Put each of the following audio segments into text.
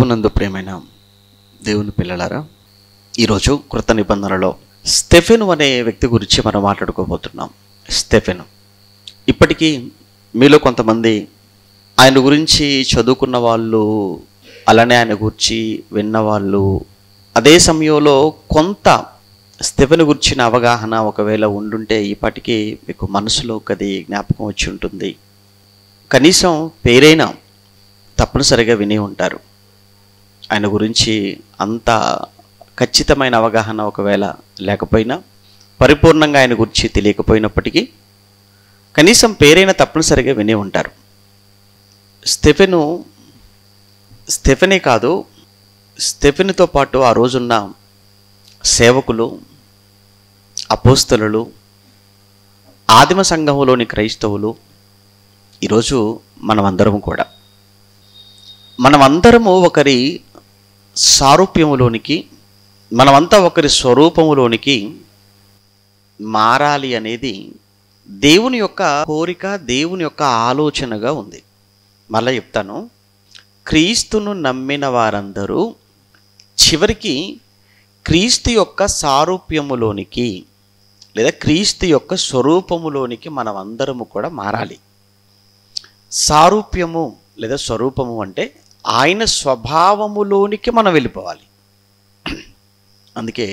ప్రభునందు ప్రేమైన దేవుని పిల్లలారా ఈరోజు కృత నిబంధనలో స్టెఫెను అనే వ్యక్తి గురించి మనం మాట్లాడుకోబోతున్నాం స్టెఫెను ఇప్పటికీ మీలో కొంతమంది ఆయన గురించి చదువుకున్న వాళ్ళు అలానే ఆయన గురించి విన్నవాళ్ళు అదే సమయంలో కొంత స్టెఫెను గురించిన అవగాహన ఒకవేళ ఉండుంటే ఇప్పటికీ మీకు మనసులో కది జ్ఞాపకం వచ్చి ఉంటుంది కనీసం పేరైనా తప్పనిసరిగా విని ఉంటారు ఆయన గురించి అంత ఖచ్చితమైన అవగాహన ఒకవేళ లేకపోయినా పరిపూర్ణంగా ఆయన గురించి తెలియకపోయినప్పటికీ కనీసం పేరైనా తప్పనిసరిగా వినే ఉంటారు స్టెఫెను స్టెఫెనే కాదు స్టెఫెన్తో పాటు ఆ రోజున్న సేవకులు అపోస్తలు ఆదిమ సంఘంలోని క్రైస్తవులు ఈరోజు మనమందరము కూడా మనమందరము ఒకరి సారూప్యములోనికి మనమంతా ఒకరి స్వరూపములోనికి మారాలి అనేది దేవుని యొక్క కోరిక దేవుని యొక్క ఆలోచనగా ఉంది మళ్ళా చెప్తాను క్రీస్తును నమ్మిన వారందరూ చివరికి క్రీస్తు యొక్క సారూప్యములోనికి లేదా క్రీస్తు యొక్క స్వరూపములోనికి మనం అందరము కూడా మారాలి సారూప్యము లేదా స్వరూపము అంటే ఆయన స్వభావములోనికి మనం వెళ్ళిపోవాలి అందుకే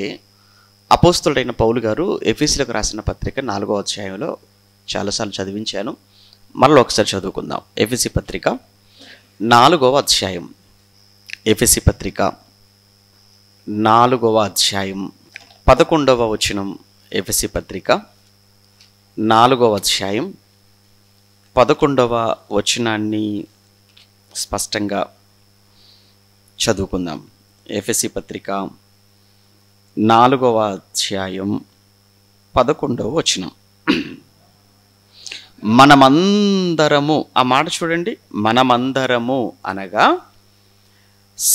అపోస్తుడైన పౌలు గారు ఎఫీసీలకు రాసిన పత్రిక నాలుగో అధ్యాయంలో చాలాసార్లు చదివించాను మరలో ఒకసారి చదువుకుందాం ఎఫీసీ పత్రిక నాలుగవ అధ్యాయం ఎఫీసీ పత్రిక నాలుగవ అధ్యాయం పదకొండవ వచనం ఎఫీసీ పత్రిక నాలుగవ అధ్యాయం పదకొండవ వచనాన్ని స్పష్టంగా చదువుకుందాం ఎఫ్ఎస్సి పత్రిక నాలుగవ అధ్యాయం పదకొండవ వచనం మనమందరము ఆ మాట చూడండి మనమందరము అనగా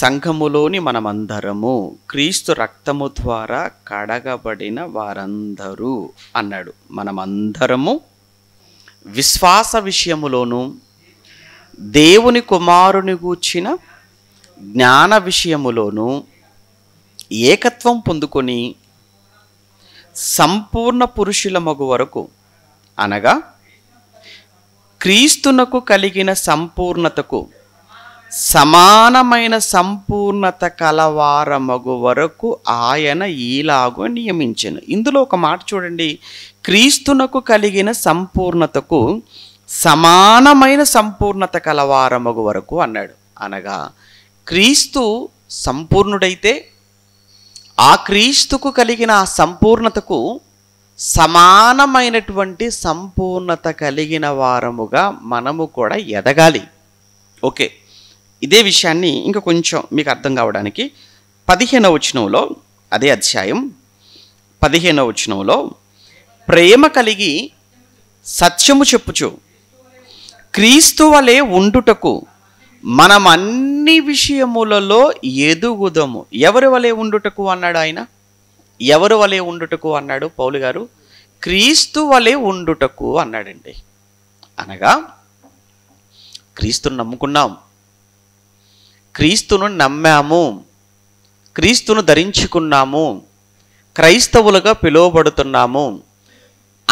సంఘములోని మనమందరము క్రీస్తు రక్తము ద్వారా కడగబడిన వారందరూ అన్నాడు మనమందరము విశ్వాస విషయములోను దేవుని కుమారుని గూర్చిన జ్ఞాన విషయములోనూ ఏకత్వం పొందుకొని సంపూర్ణ పురుషుల మగు వరకు అనగా క్రీస్తునకు కలిగిన సంపూర్ణతకు సమానమైన సంపూర్ణత కలవారమగు వరకు ఆయన ఈలాగో నియమించను ఇందులో ఒక మాట చూడండి క్రీస్తునకు కలిగిన సంపూర్ణతకు సమానమైన సంపూర్ణత కలవారమగు వరకు అన్నాడు అనగా క్రీస్తు సంపూర్ణుడైతే ఆ క్రీస్తుకు కలిగిన ఆ సంపూర్ణతకు సమానమైనటువంటి సంపూర్ణత కలిగిన వారముగా మనము కూడా ఎదగాలి ఓకే ఇదే విషయాన్ని ఇంకా కొంచెం మీకు అర్థం కావడానికి పదిహేను వచనంలో అదే అధ్యాయం పదిహేను వచనంలో ప్రేమ కలిగి సత్యము చెప్పుచు క్రీస్తు వలె ఉండుటకు మనం అన్ని విషయములలో ఎదుగుదము ఎవరి వలె ఉండుటకు అన్నాడు ఆయన ఎవరి వలె ఉండుటకు అన్నాడు పౌలు గారు క్రీస్తు వలె ఉండుటకు అన్నాడండి అనగా క్రీస్తును నమ్ముకున్నాం క్రీస్తును నమ్మాము క్రీస్తును ధరించుకున్నాము క్రైస్తవులుగా పిలువబడుతున్నాము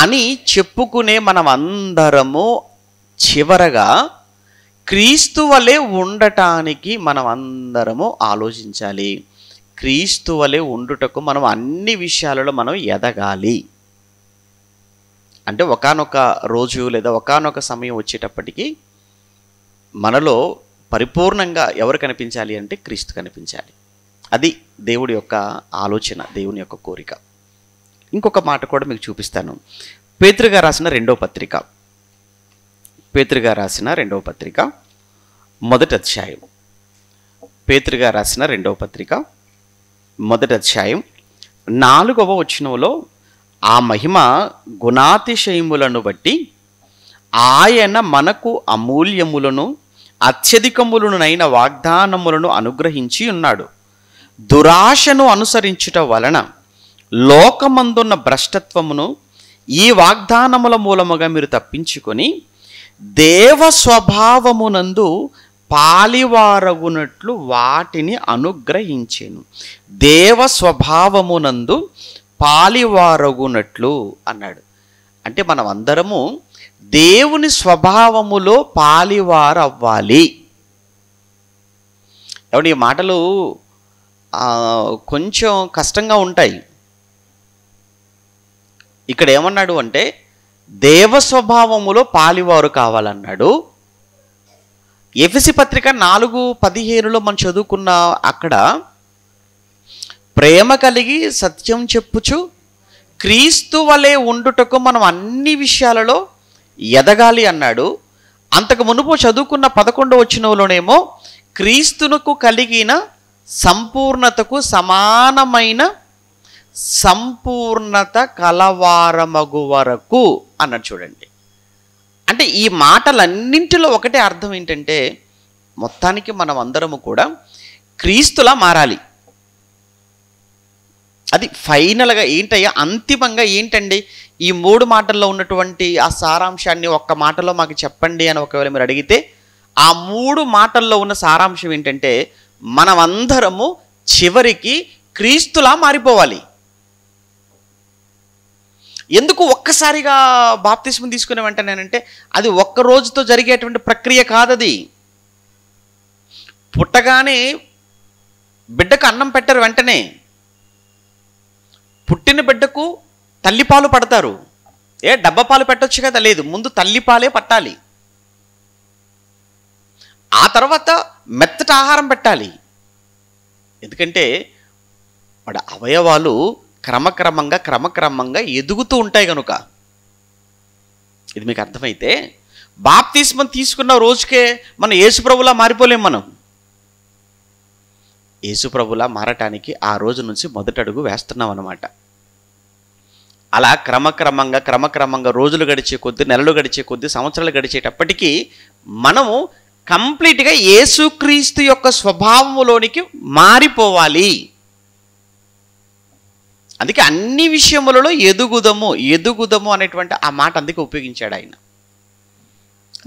అని చెప్పుకునే మనం అందరము చివరగా క్రీస్తు వలె ఉండటానికి మనం అందరము ఆలోచించాలి క్రీస్తు వలె ఉండుటకు మనం అన్ని విషయాలలో మనం ఎదగాలి అంటే ఒకనొక రోజు లేదా ఒకనొక సమయం వచ్చేటప్పటికి మనలో పరిపూర్ణంగా ఎవరు కనిపించాలి అంటే క్రీస్తు కనిపించాలి అది దేవుడి యొక్క ఆలోచన దేవుని యొక్క కోరిక ఇంకొక మాట కూడా మీకు చూపిస్తాను పేతృగా రాసిన రెండో పత్రిక పేతృగా రాసిన రెండవ పత్రిక మొదటి అధ్యాయం పేతృగా రాసిన రెండవ పత్రిక మొదటి అధ్యాయం నాలుగవ వచనంలో ఆ మహిమ గుణాతిశయములను బట్టి ఆయన మనకు అమూల్యములను అత్యధికములనునైన వాగ్దానములను అనుగ్రహించి ఉన్నాడు దురాశను అనుసరించుట వలన లోకమందున్న భ్రష్టత్వమును ఈ వాగ్దానముల మూలముగా మీరు తప్పించుకొని దేవ స్వభావమునందు పాలివారగునట్లు వాటిని అనుగ్రహించాను దేవ స్వభావమునందు పాలివారగునట్లు అన్నాడు అంటే మనం అందరము దేవుని స్వభావములో పాలివారవ్వాలి ఎవరి ఈ మాటలు కొంచెం కష్టంగా ఉంటాయి ఇక్కడ ఏమన్నాడు అంటే దేవ స్వభావములో పాలివారు కావాలన్నాడు ఎఫిసి పత్రిక నాలుగు పదిహేనులో మనం చదువుకున్న అక్కడ ప్రేమ కలిగి సత్యం చెప్పుచు క్రీస్తు వలె ఉండుటకు మనం అన్ని విషయాలలో ఎదగాలి అన్నాడు అంతకు మునుపు చదువుకున్న పదకొండు వచ్చినలోనేమో క్రీస్తునకు కలిగిన సంపూర్ణతకు సమానమైన సంపూర్ణత కలవారమగు వరకు అన్నాడు చూడండి అంటే ఈ మాటలన్నింటిలో ఒకటే అర్థం ఏంటంటే మొత్తానికి మనం అందరము కూడా క్రీస్తులా మారాలి అది ఫైనల్గా ఏంటయ్యా అంతిమంగా ఏంటండి ఈ మూడు మాటల్లో ఉన్నటువంటి ఆ సారాంశాన్ని ఒక్క మాటలో మాకు చెప్పండి అని ఒకవేళ మీరు అడిగితే ఆ మూడు మాటల్లో ఉన్న సారాంశం ఏంటంటే మనమందరము చివరికి క్రీస్తులా మారిపోవాలి ఎందుకు ఒక్కసారిగా బాప్తిష్మం తీసుకునే వెంటనేనంటే అది ఒక్క రోజుతో జరిగేటువంటి ప్రక్రియ కాదది పుట్టగానే బిడ్డకు అన్నం పెట్టరు వెంటనే పుట్టిన బిడ్డకు తల్లిపాలు పడతారు ఏ డబ్బా పాలు పెట్టొచ్చు కదా లేదు ముందు తల్లిపాలే పట్టాలి ఆ తర్వాత మెత్తటి ఆహారం పెట్టాలి ఎందుకంటే వాడు అవయవాలు క్రమక్రమంగా క్రమక్రమంగా ఎదుగుతూ ఉంటాయి కనుక ఇది మీకు అర్థమైతే మనం తీసుకున్న రోజుకే మనం యేసుప్రభులా మారిపోలేం మనం యేసుప్రభులా మారటానికి ఆ రోజు నుంచి మొదటడుగు వేస్తున్నాం అనమాట అలా క్రమక్రమంగా క్రమక్రమంగా రోజులు గడిచే కొద్ది నెలలు గడిచే కొద్ది సంవత్సరాలు గడిచేటప్పటికీ మనము కంప్లీట్గా యేసుక్రీస్తు యొక్క స్వభావంలోనికి మారిపోవాలి అందుకే అన్ని విషయములలో ఎదుగుదము ఎదుగుదము అనేటువంటి ఆ మాట అందుకే ఉపయోగించాడు ఆయన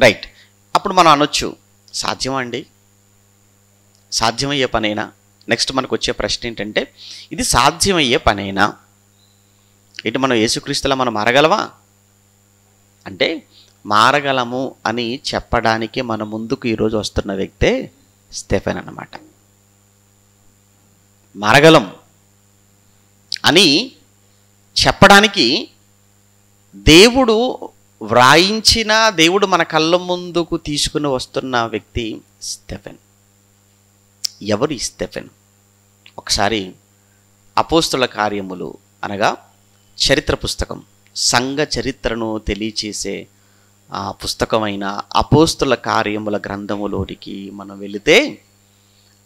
రైట్ అప్పుడు మనం అనొచ్చు సాధ్యమా అండి సాధ్యమయ్యే పనైనా నెక్స్ట్ మనకు వచ్చే ప్రశ్న ఏంటంటే ఇది సాధ్యమయ్యే పనైనా ఇటు మనం యేసుక్రీస్తులా మనం మారగలవా అంటే మారగలము అని చెప్పడానికి మన ముందుకు ఈరోజు వస్తున్న వ్యక్తే స్టెఫెన్ అనమాట మారగలం అని చెప్పడానికి దేవుడు వ్రాయించిన దేవుడు మన కళ్ళ ముందుకు తీసుకుని వస్తున్న వ్యక్తి స్టెఫెన్ ఎవరు ఈ స్టెఫెన్ ఒకసారి అపోస్తుల కార్యములు అనగా చరిత్ర పుస్తకం సంఘ చరిత్రను తెలియచేసే ఆ పుస్తకమైన అపోస్తుల కార్యముల గ్రంథములోనికి మనం వెళితే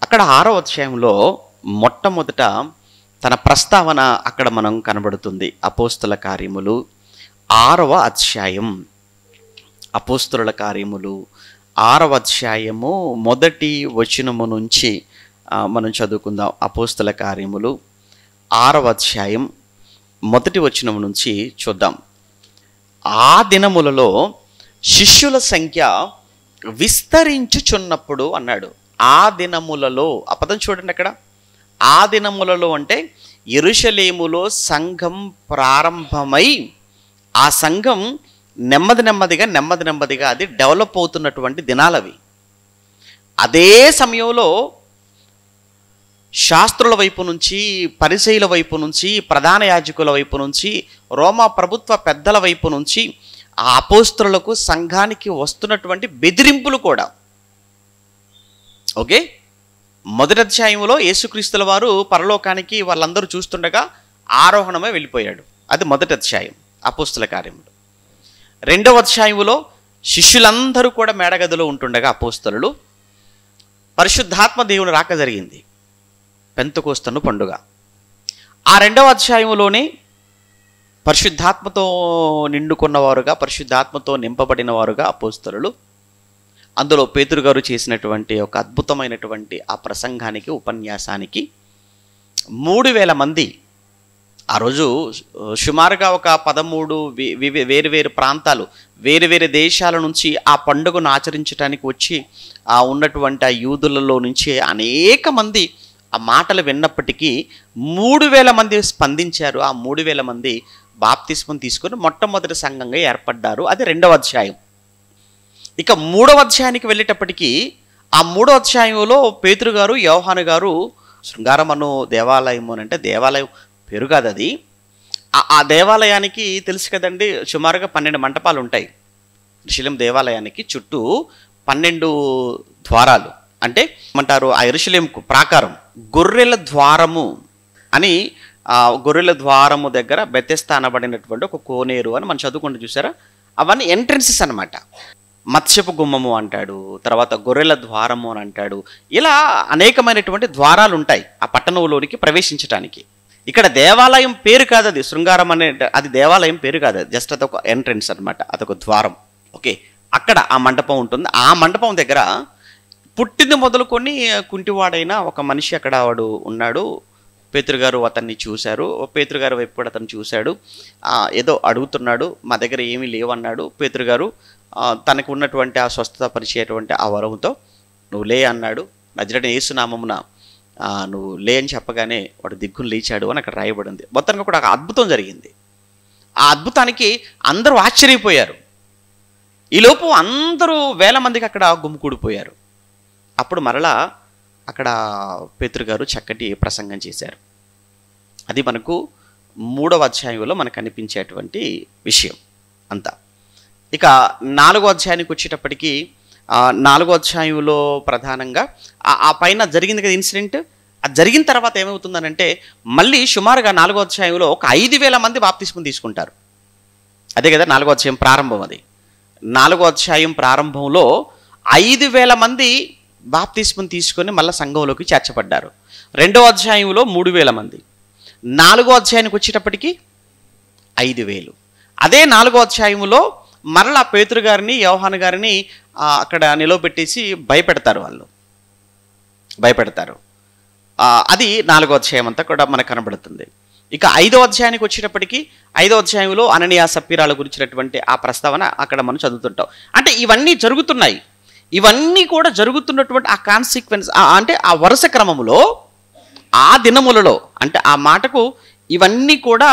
అక్కడ ఆరో అధ్యాయంలో మొట్టమొదట తన ప్రస్తావన అక్కడ మనం కనబడుతుంది అపోస్తుల కార్యములు ఆరవ అధ్యాయం అపోస్తుల కార్యములు ఆరవ అధ్యాయము మొదటి వచనము నుంచి మనం చదువుకుందాం అపోస్తుల కార్యములు ఆరవ అధ్యాయం మొదటి వచనము నుంచి చూద్దాం ఆ దినములలో శిష్యుల సంఖ్య విస్తరించుచున్నప్పుడు అన్నాడు ఆ దినములలో అపదం చూడండి అక్కడ ఆ దినములలో అంటే ఎరుషలేములో సంఘం ప్రారంభమై ఆ సంఘం నెమ్మది నెమ్మదిగా నెమ్మది నెమ్మదిగా అది డెవలప్ అవుతున్నటువంటి దినాలవి అదే సమయంలో శాస్త్రుల వైపు నుంచి పరిచయుల వైపు నుంచి ప్రధాన యాజకుల వైపు నుంచి రోమా ప్రభుత్వ పెద్దల వైపు నుంచి ఆ అపోస్తులకు సంఘానికి వస్తున్నటువంటి బెదిరింపులు కూడా ఓకే మొదటి అధ్యాయంలో యేసుక్రీస్తుల వారు పరలోకానికి వాళ్ళందరూ చూస్తుండగా ఆరోహణమే వెళ్ళిపోయాడు అది మొదటి అధ్యాయం అపోస్తుల కార్యములు రెండవ అధ్యాయంలో శిష్యులందరూ కూడా మేడగదిలో ఉంటుండగా అపోస్తలు పరిశుద్ధాత్మ దేవుని రాక జరిగింది పెంతకోస్తను పండుగ ఆ రెండవ అధ్యాయంలోనే పరిశుద్ధాత్మతో నిండుకున్నవారుగా పరిశుద్ధాత్మతో నింపబడిన వారుగా అపోస్తలు అందులో పేతురు గారు చేసినటువంటి ఒక అద్భుతమైనటువంటి ఆ ప్రసంగానికి ఉపన్యాసానికి మూడు వేల మంది ఆ రోజు సుమారుగా ఒక పదమూడు వేరు వేరు ప్రాంతాలు వేరు వేరు దేశాల నుంచి ఆ పండుగను ఆచరించడానికి వచ్చి ఆ ఉన్నటువంటి ఆ యూదులలో నుంచి అనేక మంది ఆ మాటలు విన్నప్పటికీ మూడు వేల మంది స్పందించారు ఆ మూడు వేల మంది బాప్తిస్మం తీసుకొని మొట్టమొదటి సంఘంగా ఏర్పడ్డారు అది రెండవ అధ్యాయం ఇక మూడవ అధ్యాయానికి వెళ్ళేటప్పటికీ ఆ మూడో అధ్యాయంలో పేతురు గారు యోహాను గారు శృంగారమను దేవాలయము అని అంటే దేవాలయం పేరు కాదు అది ఆ దేవాలయానికి తెలుసు కదండి సుమారుగా పన్నెండు మంటపాలు ఉంటాయి ఋషులం దేవాలయానికి చుట్టూ పన్నెండు ద్వారాలు అంటే ఏమంటారు ఆ ఇరుషులేంకు ప్రాకారం గొర్రెల ద్వారము అని ఆ గొర్రెల ద్వారము దగ్గర బెత్తెస్త ఒక కోనేరు అని మనం చదువుకుంటూ చూసారా అవన్నీ ఎంట్రెన్సెస్ అనమాట మత్స్యపు గుమ్మము అంటాడు తర్వాత గొర్రెల ద్వారము అని అంటాడు ఇలా అనేకమైనటువంటి ద్వారాలు ఉంటాయి ఆ పట్టణంలోనికి ప్రవేశించడానికి ఇక్కడ దేవాలయం పేరు కాదు అది శృంగారం అనే అది దేవాలయం పేరు కాదు అది జస్ట్ అదొక ఎంట్రన్స్ అనమాట అదొక ద్వారం ఓకే అక్కడ ఆ మండపం ఉంటుంది ఆ మండపం దగ్గర పుట్టింది మొదలుకొని కుంటివాడైన ఒక మనిషి అక్కడ వాడు ఉన్నాడు పేతృగారు అతన్ని చూశారు పేతృగారు వైపు కూడా అతను చూశాడు ఏదో అడుగుతున్నాడు మా దగ్గర ఏమీ లేవన్నాడు పేతృగారు తనకు ఉన్నటువంటి ఆ స్వస్థత పరిచేటువంటి ఆ వరంతో నువ్వు లే అన్నాడు నజరడిన యేసునామమున నువ్వు లే అని చెప్పగానే వాడు దిగ్గును లేచాడు అని అక్కడ రాయబడింది మొత్తానికి కూడా ఒక అద్భుతం జరిగింది ఆ అద్భుతానికి అందరూ ఆశ్చర్యపోయారు ఈలోపు అందరూ వేల మందికి అక్కడ గుమ్ముకూడిపోయారు అప్పుడు మరలా అక్కడ పేతృగారు చక్కటి ప్రసంగం చేశారు అది మనకు మూడవ అధ్యాయంలో మనకు అనిపించేటువంటి విషయం అంతా ఇక నాలుగో అధ్యాయానికి వచ్చేటప్పటికి నాలుగో అధ్యాయంలో ప్రధానంగా ఆ పైన జరిగింది కదా ఇన్సిడెంట్ అది జరిగిన తర్వాత ఏమవుతుందనంటే మళ్ళీ సుమారుగా నాలుగో అధ్యాయంలో ఒక ఐదు వేల మంది బాప్తిస్మం తీసుకుంటారు అదే కదా నాలుగో అధ్యాయం ప్రారంభం అది నాలుగో అధ్యాయం ప్రారంభంలో ఐదు వేల మంది బాప్తిస్మం తీసుకొని మళ్ళీ సంఘంలోకి చేర్చబడ్డారు రెండో అధ్యాయంలో మూడు వేల మంది నాలుగో అధ్యాయానికి వచ్చేటప్పటికి ఐదు వేలు అదే నాలుగో అధ్యాయంలో మరలా పేతురు గారిని యోహాన్ గారిని అక్కడ నిలవబెట్టేసి భయపెడతారు వాళ్ళు భయపెడతారు అది నాలుగో అధ్యాయం అంతా కూడా మనకు కనబడుతుంది ఇక ఐదో అధ్యాయానికి వచ్చేటప్పటికీ ఐదో అధ్యాయంలో అననీయ సప్పీరాల గురించినటువంటి ఆ ప్రస్తావన అక్కడ మనం చదువుతుంటాం అంటే ఇవన్నీ జరుగుతున్నాయి ఇవన్నీ కూడా జరుగుతున్నటువంటి ఆ కాన్సిక్వెన్స్ అంటే ఆ వరుస క్రమంలో ఆ దినములలో అంటే ఆ మాటకు ఇవన్నీ కూడా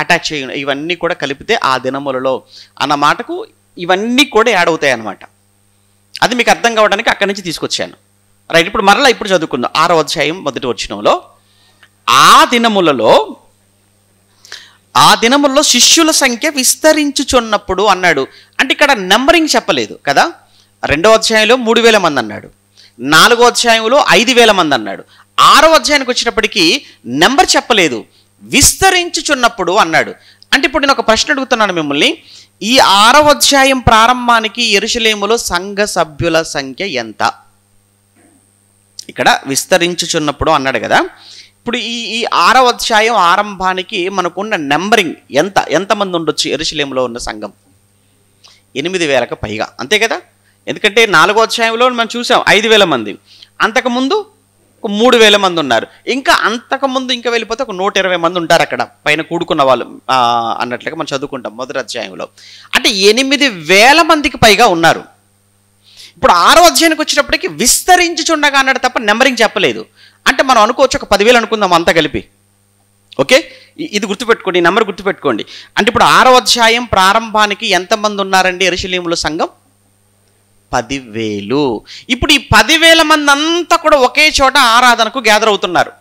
అటాచ్ చేయ ఇవన్నీ కూడా కలిపితే ఆ దినములలో అన్న మాటకు ఇవన్నీ కూడా యాడ్ అవుతాయి అన్నమాట అది మీకు అర్థం కావడానికి అక్కడి నుంచి తీసుకొచ్చాను రైట్ ఇప్పుడు మరలా ఇప్పుడు చదువుకుందాం ఆరో అధ్యాయం మొదటి వచ్చినంలో ఆ దినములలో ఆ దినములలో శిష్యుల సంఖ్య విస్తరించుచున్నప్పుడు అన్నాడు అంటే ఇక్కడ నెంబరింగ్ చెప్పలేదు కదా రెండో అధ్యాయంలో మూడు వేల మంది అన్నాడు నాలుగో అధ్యాయంలో ఐదు వేల మంది అన్నాడు ఆరో అధ్యాయానికి వచ్చినప్పటికీ నెంబర్ చెప్పలేదు విస్తరించుచున్నప్పుడు అన్నాడు అంటే ఇప్పుడు నేను ఒక ప్రశ్న అడుగుతున్నాను మిమ్మల్ని ఈ ఆరవ అధ్యాయం ప్రారంభానికి ఎరుశలేములో సంఘ సభ్యుల సంఖ్య ఎంత ఇక్కడ విస్తరించుచున్నప్పుడు అన్నాడు కదా ఇప్పుడు ఈ ఈ ఆరో అధ్యాయం ఆరంభానికి మనకున్న నెంబరింగ్ ఎంత ఎంతమంది ఉండొచ్చు ఎరుశలేములో ఉన్న సంఘం ఎనిమిది వేలకు పైగా అంతే కదా ఎందుకంటే నాలుగో అధ్యాయంలో మనం చూసాం ఐదు వేల మంది అంతకుముందు ఒక మూడు వేల మంది ఉన్నారు ఇంకా అంతకుముందు ఇంకా వెళ్ళిపోతే ఒక నూట ఇరవై మంది ఉంటారు అక్కడ పైన కూడుకున్న వాళ్ళు అన్నట్లుగా మనం చదువుకుంటాం మొదటి అధ్యాయంలో అంటే ఎనిమిది వేల మందికి పైగా ఉన్నారు ఇప్పుడు ఆరో అధ్యాయానికి వచ్చేటప్పటికి చూడగా అన్నాడు తప్ప నెంబరింగ్ చెప్పలేదు అంటే మనం అనుకోవచ్చు ఒక పదివేలు అనుకుందాం అంతా కలిపి ఓకే ఇది గుర్తుపెట్టుకోండి ఈ నెంబర్ గుర్తుపెట్టుకోండి అంటే ఇప్పుడు ఆరో అధ్యాయం ప్రారంభానికి ఎంతమంది ఉన్నారండి ఎరుశలీముల సంఘం పదివేలు ఇప్పుడు ఈ పదివేల మంది అంతా కూడా ఒకే చోట ఆరాధనకు గ్యాదర్ అవుతున్నారు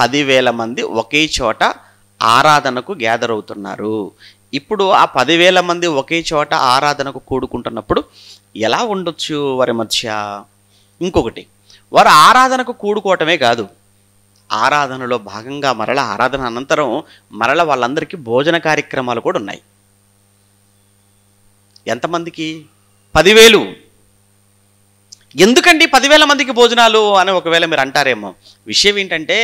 పదివేల మంది ఒకే చోట ఆరాధనకు గ్యాదర్ అవుతున్నారు ఇప్పుడు ఆ పదివేల మంది ఒకే చోట ఆరాధనకు కూడుకుంటున్నప్పుడు ఎలా ఉండొచ్చు వారి మధ్య ఇంకొకటి వారు ఆరాధనకు కూడుకోవటమే కాదు ఆరాధనలో భాగంగా మరల ఆరాధన అనంతరం మరల వాళ్ళందరికీ భోజన కార్యక్రమాలు కూడా ఉన్నాయి ఎంతమందికి పదివేలు ఎందుకండి పదివేల మందికి భోజనాలు అని ఒకవేళ మీరు అంటారేమో విషయం ఏంటంటే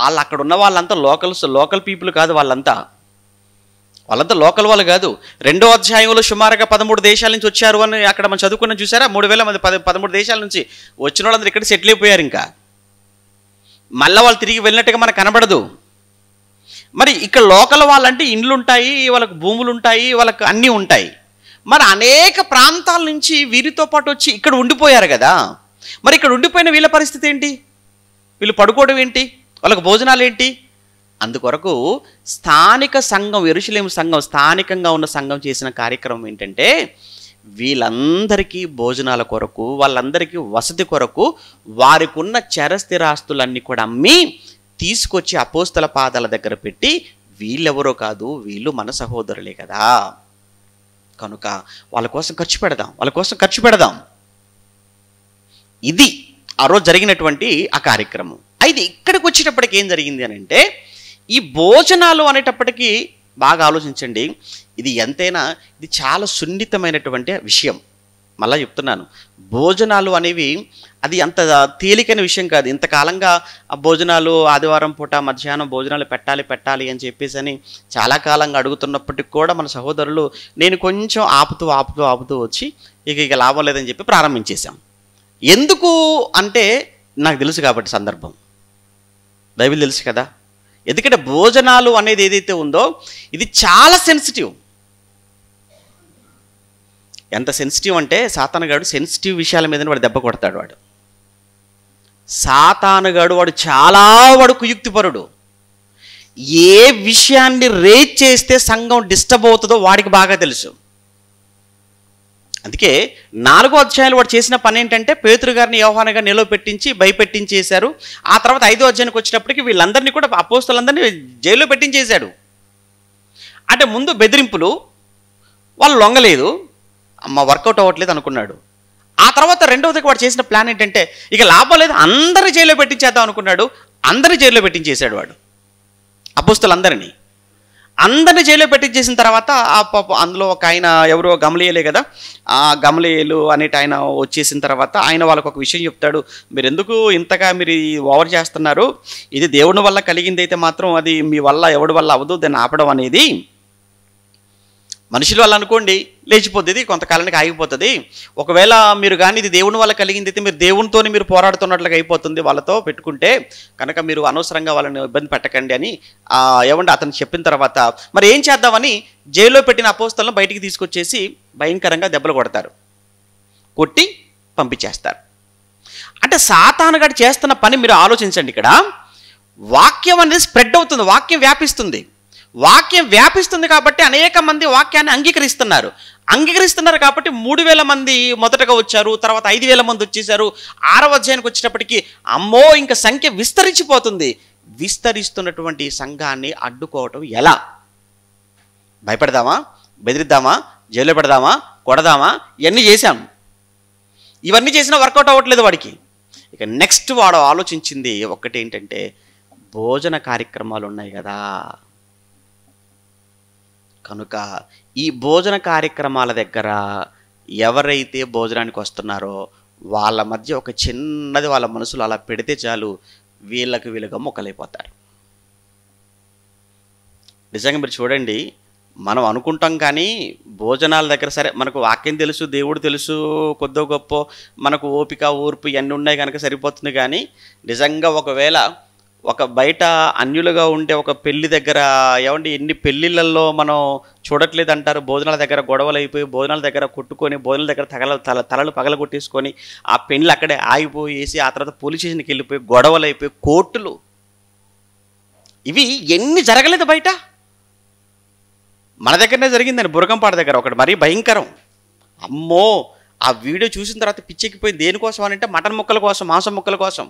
వాళ్ళు అక్కడ ఉన్న వాళ్ళంతా లోకల్స్ లోకల్ పీపుల్ కాదు వాళ్ళంతా వాళ్ళంతా లోకల్ వాళ్ళు కాదు రెండో అధ్యాయంలో సుమారుగా పదమూడు దేశాల నుంచి వచ్చారు అని అక్కడ మనం చదువుకున్న చూసారా మూడు వేల మంది పది పదమూడు దేశాల నుంచి వచ్చిన వాళ్ళందరూ ఇక్కడ సెటిల్ అయిపోయారు ఇంకా మళ్ళీ వాళ్ళు తిరిగి వెళ్ళినట్టుగా మనకు కనబడదు మరి ఇక్కడ లోకల్ వాళ్ళంటే ఇండ్లు ఉంటాయి వాళ్ళకు భూములు ఉంటాయి వాళ్ళకు అన్నీ ఉంటాయి మరి అనేక ప్రాంతాల నుంచి వీరితో పాటు వచ్చి ఇక్కడ ఉండిపోయారు కదా మరి ఇక్కడ ఉండిపోయిన వీళ్ళ పరిస్థితి ఏంటి వీళ్ళు పడుకోవడం ఏంటి వాళ్ళకు భోజనాలు ఏంటి అందుకొరకు స్థానిక సంఘం ఎరుశలేము సంఘం స్థానికంగా ఉన్న సంఘం చేసిన కార్యక్రమం ఏంటంటే వీళ్ళందరికీ భోజనాల కొరకు వాళ్ళందరికీ వసతి కొరకు వారికి ఉన్న చరస్థిరాస్తులన్నీ కూడా అమ్మి తీసుకొచ్చి అపోస్తల పాదాల దగ్గర పెట్టి వీళ్ళెవరో కాదు వీళ్ళు మన సహోదరులే కదా కనుక వాళ్ళ కోసం ఖర్చు పెడదాం వాళ్ళ కోసం ఖర్చు పెడదాం ఇది ఆ రోజు జరిగినటువంటి ఆ కార్యక్రమం అయితే ఇక్కడికి వచ్చేటప్పటికి ఏం జరిగింది అని అంటే ఈ భోజనాలు అనేటప్పటికీ బాగా ఆలోచించండి ఇది ఎంతైనా ఇది చాలా సున్నితమైనటువంటి విషయం మళ్ళా చెప్తున్నాను భోజనాలు అనేవి అది అంత తేలికైన విషయం కాదు ఇంతకాలంగా ఆ భోజనాలు ఆదివారం పూట మధ్యాహ్నం భోజనాలు పెట్టాలి పెట్టాలి అని చెప్పేసి అని చాలా కాలంగా అడుగుతున్నప్పటికి కూడా మన సహోదరులు నేను కొంచెం ఆపుతూ ఆపుతూ ఆపుతూ వచ్చి ఇక ఇక లాభం లేదని చెప్పి ప్రారంభించేశాం ఎందుకు అంటే నాకు తెలుసు కాబట్టి సందర్భం బైబిల్ తెలుసు కదా ఎందుకంటే భోజనాలు అనేది ఏదైతే ఉందో ఇది చాలా సెన్సిటివ్ ఎంత సెన్సిటివ్ అంటే సాతానగాడు సెన్సిటివ్ విషయాల మీద వాడు దెబ్బ కొడతాడు వాడు సాతానగాడు వాడు చాలా వాడు కుయుక్తిపరుడు ఏ విషయాన్ని రేజ్ చేస్తే సంఘం డిస్టర్బ్ అవుతుందో వాడికి బాగా తెలుసు అందుకే నాలుగో అధ్యాయులు వాడు చేసిన పని ఏంటంటే పేతురు గారిని యోహానగా నిలవ పెట్టించి భయపెట్టించేశారు ఆ తర్వాత ఐదో అధ్యాయానికి వచ్చినప్పటికీ వీళ్ళందరినీ కూడా అపోస్తులందరినీ జైల్లో పెట్టించేశాడు అంటే ముందు బెదిరింపులు వాళ్ళు లొంగలేదు మా వర్కౌట్ అవ్వట్లేదు అనుకున్నాడు ఆ తర్వాత రెండవదికి వాడు చేసిన ప్లాన్ ఏంటంటే ఇక లాభం లేదు అందరి జైల్లో పెట్టించేద్దాం అనుకున్నాడు అందరి జైల్లో పెట్టించేశాడు వాడు అపుస్తులందరినీ అందరిని జైల్లో పెట్టించేసిన తర్వాత ఆ పాప అందులో ఒక ఆయన ఎవరో గమలేయలే కదా ఆ గమలేయలు అనేటి ఆయన వచ్చేసిన తర్వాత ఆయన వాళ్ళకు ఒక విషయం చెప్తాడు మీరు ఎందుకు ఇంతగా మీరు ఓవర్ చేస్తున్నారు ఇది దేవుని వల్ల కలిగింది అయితే మాత్రం అది మీ వల్ల ఎవడి వల్ల అవ్వదు దాన్ని ఆపడం అనేది మనుషుల వల్ల అనుకోండి లేచిపోతుంది కొంతకాలానికి ఆగిపోతుంది ఒకవేళ మీరు కానీ ఇది దేవుని వల్ల కలిగింది అయితే మీరు దేవునితో మీరు పోరాడుతున్నట్లుగా అయిపోతుంది వాళ్ళతో పెట్టుకుంటే కనుక మీరు అనవసరంగా వాళ్ళని ఇబ్బంది పెట్టకండి అని ఏమండి అతను చెప్పిన తర్వాత మరి ఏం చేద్దామని జైల్లో పెట్టిన అపోస్తలను బయటికి తీసుకొచ్చేసి భయంకరంగా దెబ్బలు కొడతారు కొట్టి పంపించేస్తారు అంటే సాతానగాడు చేస్తున్న పని మీరు ఆలోచించండి ఇక్కడ వాక్యం అనేది స్ప్రెడ్ అవుతుంది వాక్యం వ్యాపిస్తుంది వాక్యం వ్యాపిస్తుంది కాబట్టి అనేక మంది వాక్యాన్ని అంగీకరిస్తున్నారు అంగీకరిస్తున్నారు కాబట్టి మూడు వేల మంది మొదటగా వచ్చారు తర్వాత ఐదు వేల మంది వచ్చేసారు ఆరవ అధ్యాయానికి వచ్చినప్పటికీ అమ్మో ఇంకా సంఖ్య విస్తరించిపోతుంది విస్తరిస్తున్నటువంటి సంఘాన్ని అడ్డుకోవటం ఎలా భయపడదామా బెదిరిద్దామా జైల్లో పెడదామా కొడదామా ఇవన్నీ చేశాం ఇవన్నీ చేసినా వర్కౌట్ అవ్వట్లేదు వాడికి ఇక నెక్స్ట్ వాడు ఆలోచించింది ఏంటంటే భోజన కార్యక్రమాలు ఉన్నాయి కదా కనుక ఈ భోజన కార్యక్రమాల దగ్గర ఎవరైతే భోజనానికి వస్తున్నారో వాళ్ళ మధ్య ఒక చిన్నది వాళ్ళ మనసులు అలా పెడితే చాలు వీళ్ళకి వీళ్ళుగా మొక్కలైపోతారు నిజంగా మీరు చూడండి మనం అనుకుంటాం కానీ భోజనాల దగ్గర సరే మనకు వాక్యం తెలుసు దేవుడు తెలుసు కొద్దో గొప్ప మనకు ఓపిక ఓర్పు ఇవన్నీ ఉన్నాయి కనుక సరిపోతుంది కానీ నిజంగా ఒకవేళ ఒక బయట అన్యులుగా ఉండే ఒక పెళ్లి దగ్గర ఏమండి ఎన్ని పెళ్ళిళ్ళల్లో మనం చూడట్లేదు అంటారు భోజనాల దగ్గర గొడవలు అయిపోయి భోజనాల దగ్గర కొట్టుకొని భోజనాల దగ్గర తగల తల తలలు పగలగొట్టేసుకొని ఆ పెళ్ళి అక్కడే ఆగిపోయి వేసి ఆ తర్వాత పోలీస్ స్టేషన్కి వెళ్ళిపోయి గొడవలు అయిపోయి కోర్టులు ఇవి ఎన్ని జరగలేదు బయట మన దగ్గరనే జరిగిందండి బురగంపాడ దగ్గర ఒకటి మరీ భయంకరం అమ్మో ఆ వీడియో చూసిన తర్వాత పిచ్చెక్కిపోయింది దేనికోసం అని అంటే మటన్ ముక్కల కోసం మాంసం ముక్కల కోసం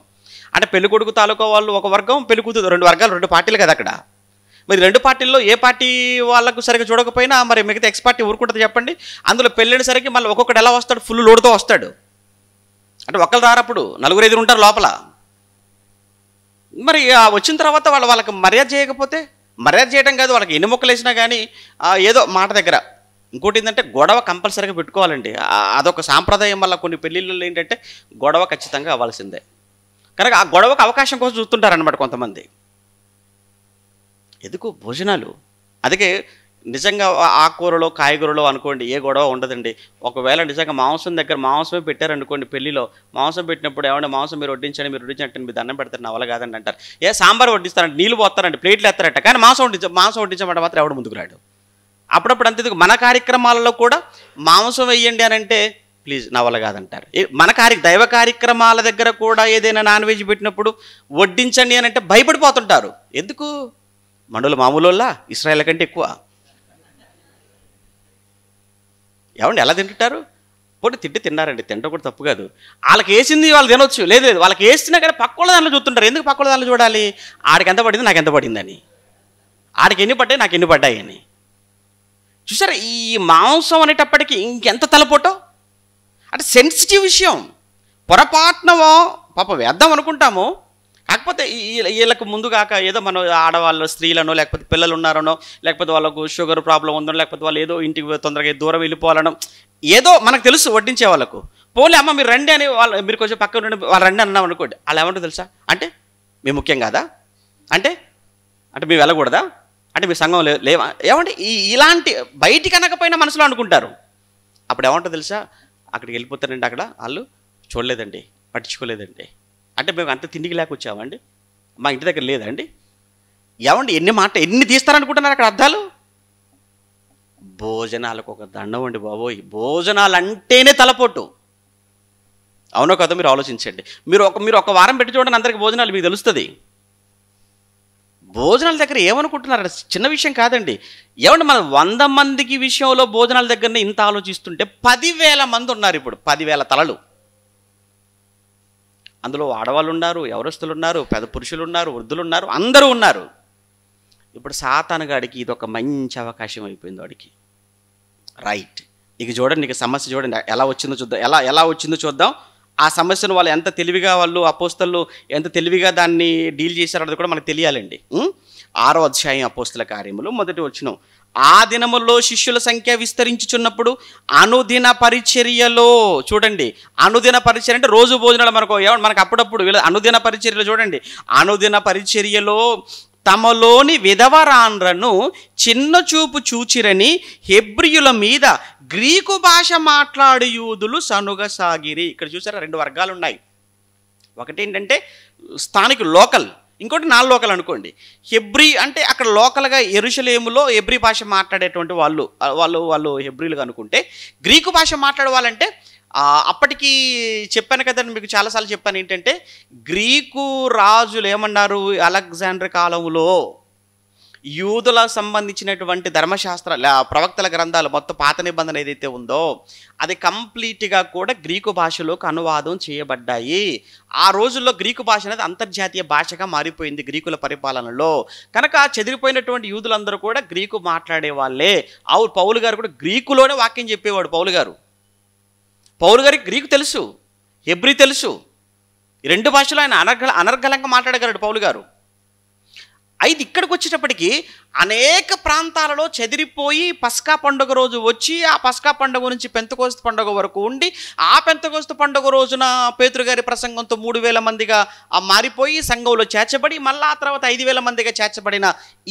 అంటే పెళ్ళికొడుకు తాలూకా వాళ్ళు ఒక వర్గం పెళ్లి రెండు వర్గాలు రెండు పార్టీలు కదా అక్కడ మరి రెండు పార్టీల్లో ఏ పార్టీ వాళ్ళకు సరిగ్గా చూడకపోయినా మరి మిగతా ఎక్స్ పార్టీ ఊరుకుంటుంది చెప్పండి అందులో పెళ్ళినసరికి మళ్ళీ ఒక్కొక్కడు ఎలా వస్తాడు ఫుల్ లోడుతో వస్తాడు అంటే ఒక్కరు రారప్పుడు నలుగురు ఐదుగురు ఉంటారు లోపల మరి వచ్చిన తర్వాత వాళ్ళు వాళ్ళకి మర్యాద చేయకపోతే మర్యాద చేయడం కాదు వాళ్ళకి ఎన్ని మొక్కలు వేసినా కానీ ఏదో మాట దగ్గర ఇంకోటి ఏంటంటే గొడవ కంపల్సరీగా పెట్టుకోవాలండి అదొక సాంప్రదాయం వల్ల కొన్ని పెళ్ళిళ్ళు ఏంటంటే గొడవ ఖచ్చితంగా అవ్వాల్సిందే కనుక ఆ గొడవకు అవకాశం కోసం చూస్తుంటారనమాట కొంతమంది ఎందుకు భోజనాలు అందుకే నిజంగా ఆకుకూరలో కాయగూరలో అనుకోండి ఏ గొడవ ఉండదండి ఒకవేళ నిజంగా మాంసం దగ్గర మాంసమే పెట్టారనుకోండి పెళ్లిలో మాంసం పెట్టినప్పుడు ఏమంటే మాంసం మీరు వడ్డించండి మీరు వడ్డించినట్టు మీరు దండం పెడతారు నవల కాదండి అంటారు ఏ సాంబార్ వడ్డిస్తారంటే నీళ్ళు పోస్తారండి ప్లేట్లు ఎత్తారట కానీ మాంసం వడ్డించ మాంసం వడ్డించమంటే మాత్రం ఎవడు ముందుకు రాడు అప్పుడప్పుడు అంతేందుకు మన కార్యక్రమాలలో కూడా మాంసం వేయండి అని అంటే ప్లీజ్ నా వల్ల కాదంటారు మన కార్య దైవ కార్యక్రమాల దగ్గర కూడా ఏదైనా నాన్ వెజ్ పెట్టినప్పుడు వడ్డించండి అని అంటే భయపడిపోతుంటారు ఎందుకు మండలు మామూలులా ఇస్రాయల్ కంటే ఎక్కువ ఏమండి ఎలా తింటుంటారు పోటీ తిట్టి తిన్నారండి తింటే కూడా తప్పు కాదు వాళ్ళకి వేసింది వాళ్ళు తినొచ్చు లేదు లేదు వాళ్ళకి వేసినా కానీ పక్కల దానిలో చూస్తుంటారు ఎందుకు పక్కల దానిలో చూడాలి ఆడికి ఎంత పడింది నాకు ఎంత పడిందని ఆడికి ఎన్ని పడ్డాయి నాకు ఎన్ని పడ్డాయి అని చూసారా ఈ మాంసం అనేటప్పటికి ఇంకెంత తలపోటో అంటే సెన్సిటివ్ విషయం పొరపాటునమో పాప వేద్దాం అనుకుంటాము కాకపోతే వీళ్ళకు ముందు కాక ఏదో మనం ఆడవాళ్ళు స్త్రీలను లేకపోతే పిల్లలు ఉన్నారనో లేకపోతే వాళ్ళకు షుగర్ ప్రాబ్లం ఉందనో లేకపోతే వాళ్ళు ఏదో ఇంటికి తొందరగా దూరం వెళ్ళిపోవాలనో ఏదో మనకు తెలుసు వడ్డించే వాళ్ళకు పోలే అమ్మ మీరు రండి అని వాళ్ళు మీరు కొంచెం పక్కన నుండి వాళ్ళు రండి అన్నాం అనుకోండి వాళ్ళు ఏమంటారు తెలుసా అంటే మీ ముఖ్యం కాదా అంటే అంటే మేము వెళ్ళకూడదా అంటే మీ సంఘం లేవా ఏమంటే ఇలాంటి బయటికి అనకపోయినా మనసులో అనుకుంటారు అప్పుడు ఏమంటారు తెలుసా అక్కడికి వెళ్ళిపోతారండి అక్కడ వాళ్ళు చూడలేదండి పట్టించుకోలేదండి అంటే మేము అంత తిండికి లేక వచ్చామండి మా ఇంటి దగ్గర లేదండి ఏమండి ఎన్ని మాట ఎన్ని తీస్తారనుకుంటున్నారు అక్కడ అర్థాలు భోజనాలకు ఒక దండం అండి బాబోయ్ భోజనాలు అంటేనే తలపోటు అవునో కదా మీరు ఆలోచించండి మీరు ఒక మీరు ఒక వారం పెట్టి చూడండి అందరికి భోజనాలు మీకు తెలుస్తుంది భోజనాల దగ్గర ఏమనుకుంటున్నారు చిన్న విషయం కాదండి ఏమంటే మనం వంద మందికి విషయంలో భోజనాల దగ్గరనే ఇంత ఆలోచిస్తుంటే పదివేల మంది ఉన్నారు ఇప్పుడు పదివేల తలలు అందులో ఆడవాళ్ళు ఉన్నారు ఎవరస్తులు ఉన్నారు పెద్ద పురుషులు ఉన్నారు వృద్ధులు ఉన్నారు అందరూ ఉన్నారు ఇప్పుడు సాతానుగాడికి ఇది ఒక మంచి అవకాశం అయిపోయింది వాడికి రైట్ ఇక చూడండి ఇక సమస్య చూడండి ఎలా వచ్చిందో చూద్దాం ఎలా ఎలా వచ్చిందో చూద్దాం ఆ సమస్యను వాళ్ళు ఎంత తెలివిగా వాళ్ళు అపోస్తలు ఎంత తెలివిగా దాన్ని డీల్ చేశారన్నది కూడా మనకు తెలియాలండి ఆరో అధ్యాయం అపోస్తుల కార్యములు మొదటి వచ్చిన ఆ దినముల్లో శిష్యుల సంఖ్య విస్తరించుచున్నప్పుడు అనుదిన పరిచర్యలో చూడండి అనుదిన పరిచర్య అంటే రోజు భోజనాలు మనకు మనకు అప్పుడప్పుడు అనుదిన పరిచర్యలో చూడండి అనుదిన పరిచర్యలో తమలోని విధవరాన్లను చిన్న చూపు చూచిరని హెబ్రియుల మీద గ్రీకు భాష మాట్లాడు యూదులు సనుగసాగిరి ఇక్కడ చూసారా రెండు వర్గాలు ఉన్నాయి ఒకటి ఏంటంటే స్థానిక లోకల్ ఇంకోటి నాలుగు లోకల్ అనుకోండి హెబ్రి అంటే అక్కడ లోకల్గా ఎరుషలేములో హెబ్రి భాష మాట్లాడేటువంటి వాళ్ళు వాళ్ళు వాళ్ళు హెబ్రిలుగా అనుకుంటే గ్రీకు భాష మాట్లాడవాలంటే అప్పటికి చెప్పాను కదండి మీకు చాలాసార్లు చెప్పాను ఏంటంటే గ్రీకు రాజులు ఏమన్నారు అలెగ్జాండర్ కాలంలో యూదుల సంబంధించినటువంటి ధర్మశాస్త్ర ప్రవక్తల గ్రంథాలు మొత్తం పాత నిబంధన ఏదైతే ఉందో అది కంప్లీట్గా కూడా గ్రీకు భాషలోకి అనువాదం చేయబడ్డాయి ఆ రోజుల్లో గ్రీకు భాష అనేది అంతర్జాతీయ భాషగా మారిపోయింది గ్రీకుల పరిపాలనలో కనుక చెదిరిపోయినటువంటి యూదులందరూ కూడా గ్రీకు మాట్లాడే వాళ్ళే అవును పౌలు గారు కూడా గ్రీకులోనే వాక్యం చెప్పేవాడు పౌలు గారు పౌలు గారికి గ్రీకు తెలుసు హెబ్రి తెలుసు రెండు భాషలో ఆయన అనర్గ అనర్గలంగా మాట్లాడగలడు పౌలు గారు అయితే ఇక్కడికి వచ్చేటప్పటికి అనేక ప్రాంతాలలో చెదిరిపోయి పస్కా పండుగ రోజు వచ్చి ఆ పస్కా పండుగ నుంచి పెంతకోస్తు పండుగ వరకు ఉండి ఆ పెంతకోస్తు పండుగ రోజున పేతురుగారి ప్రసంగంతో మూడు వేల మందిగా మారిపోయి సంఘంలో చేర్చబడి మళ్ళీ ఆ తర్వాత ఐదు వేల మందిగా చేర్చబడిన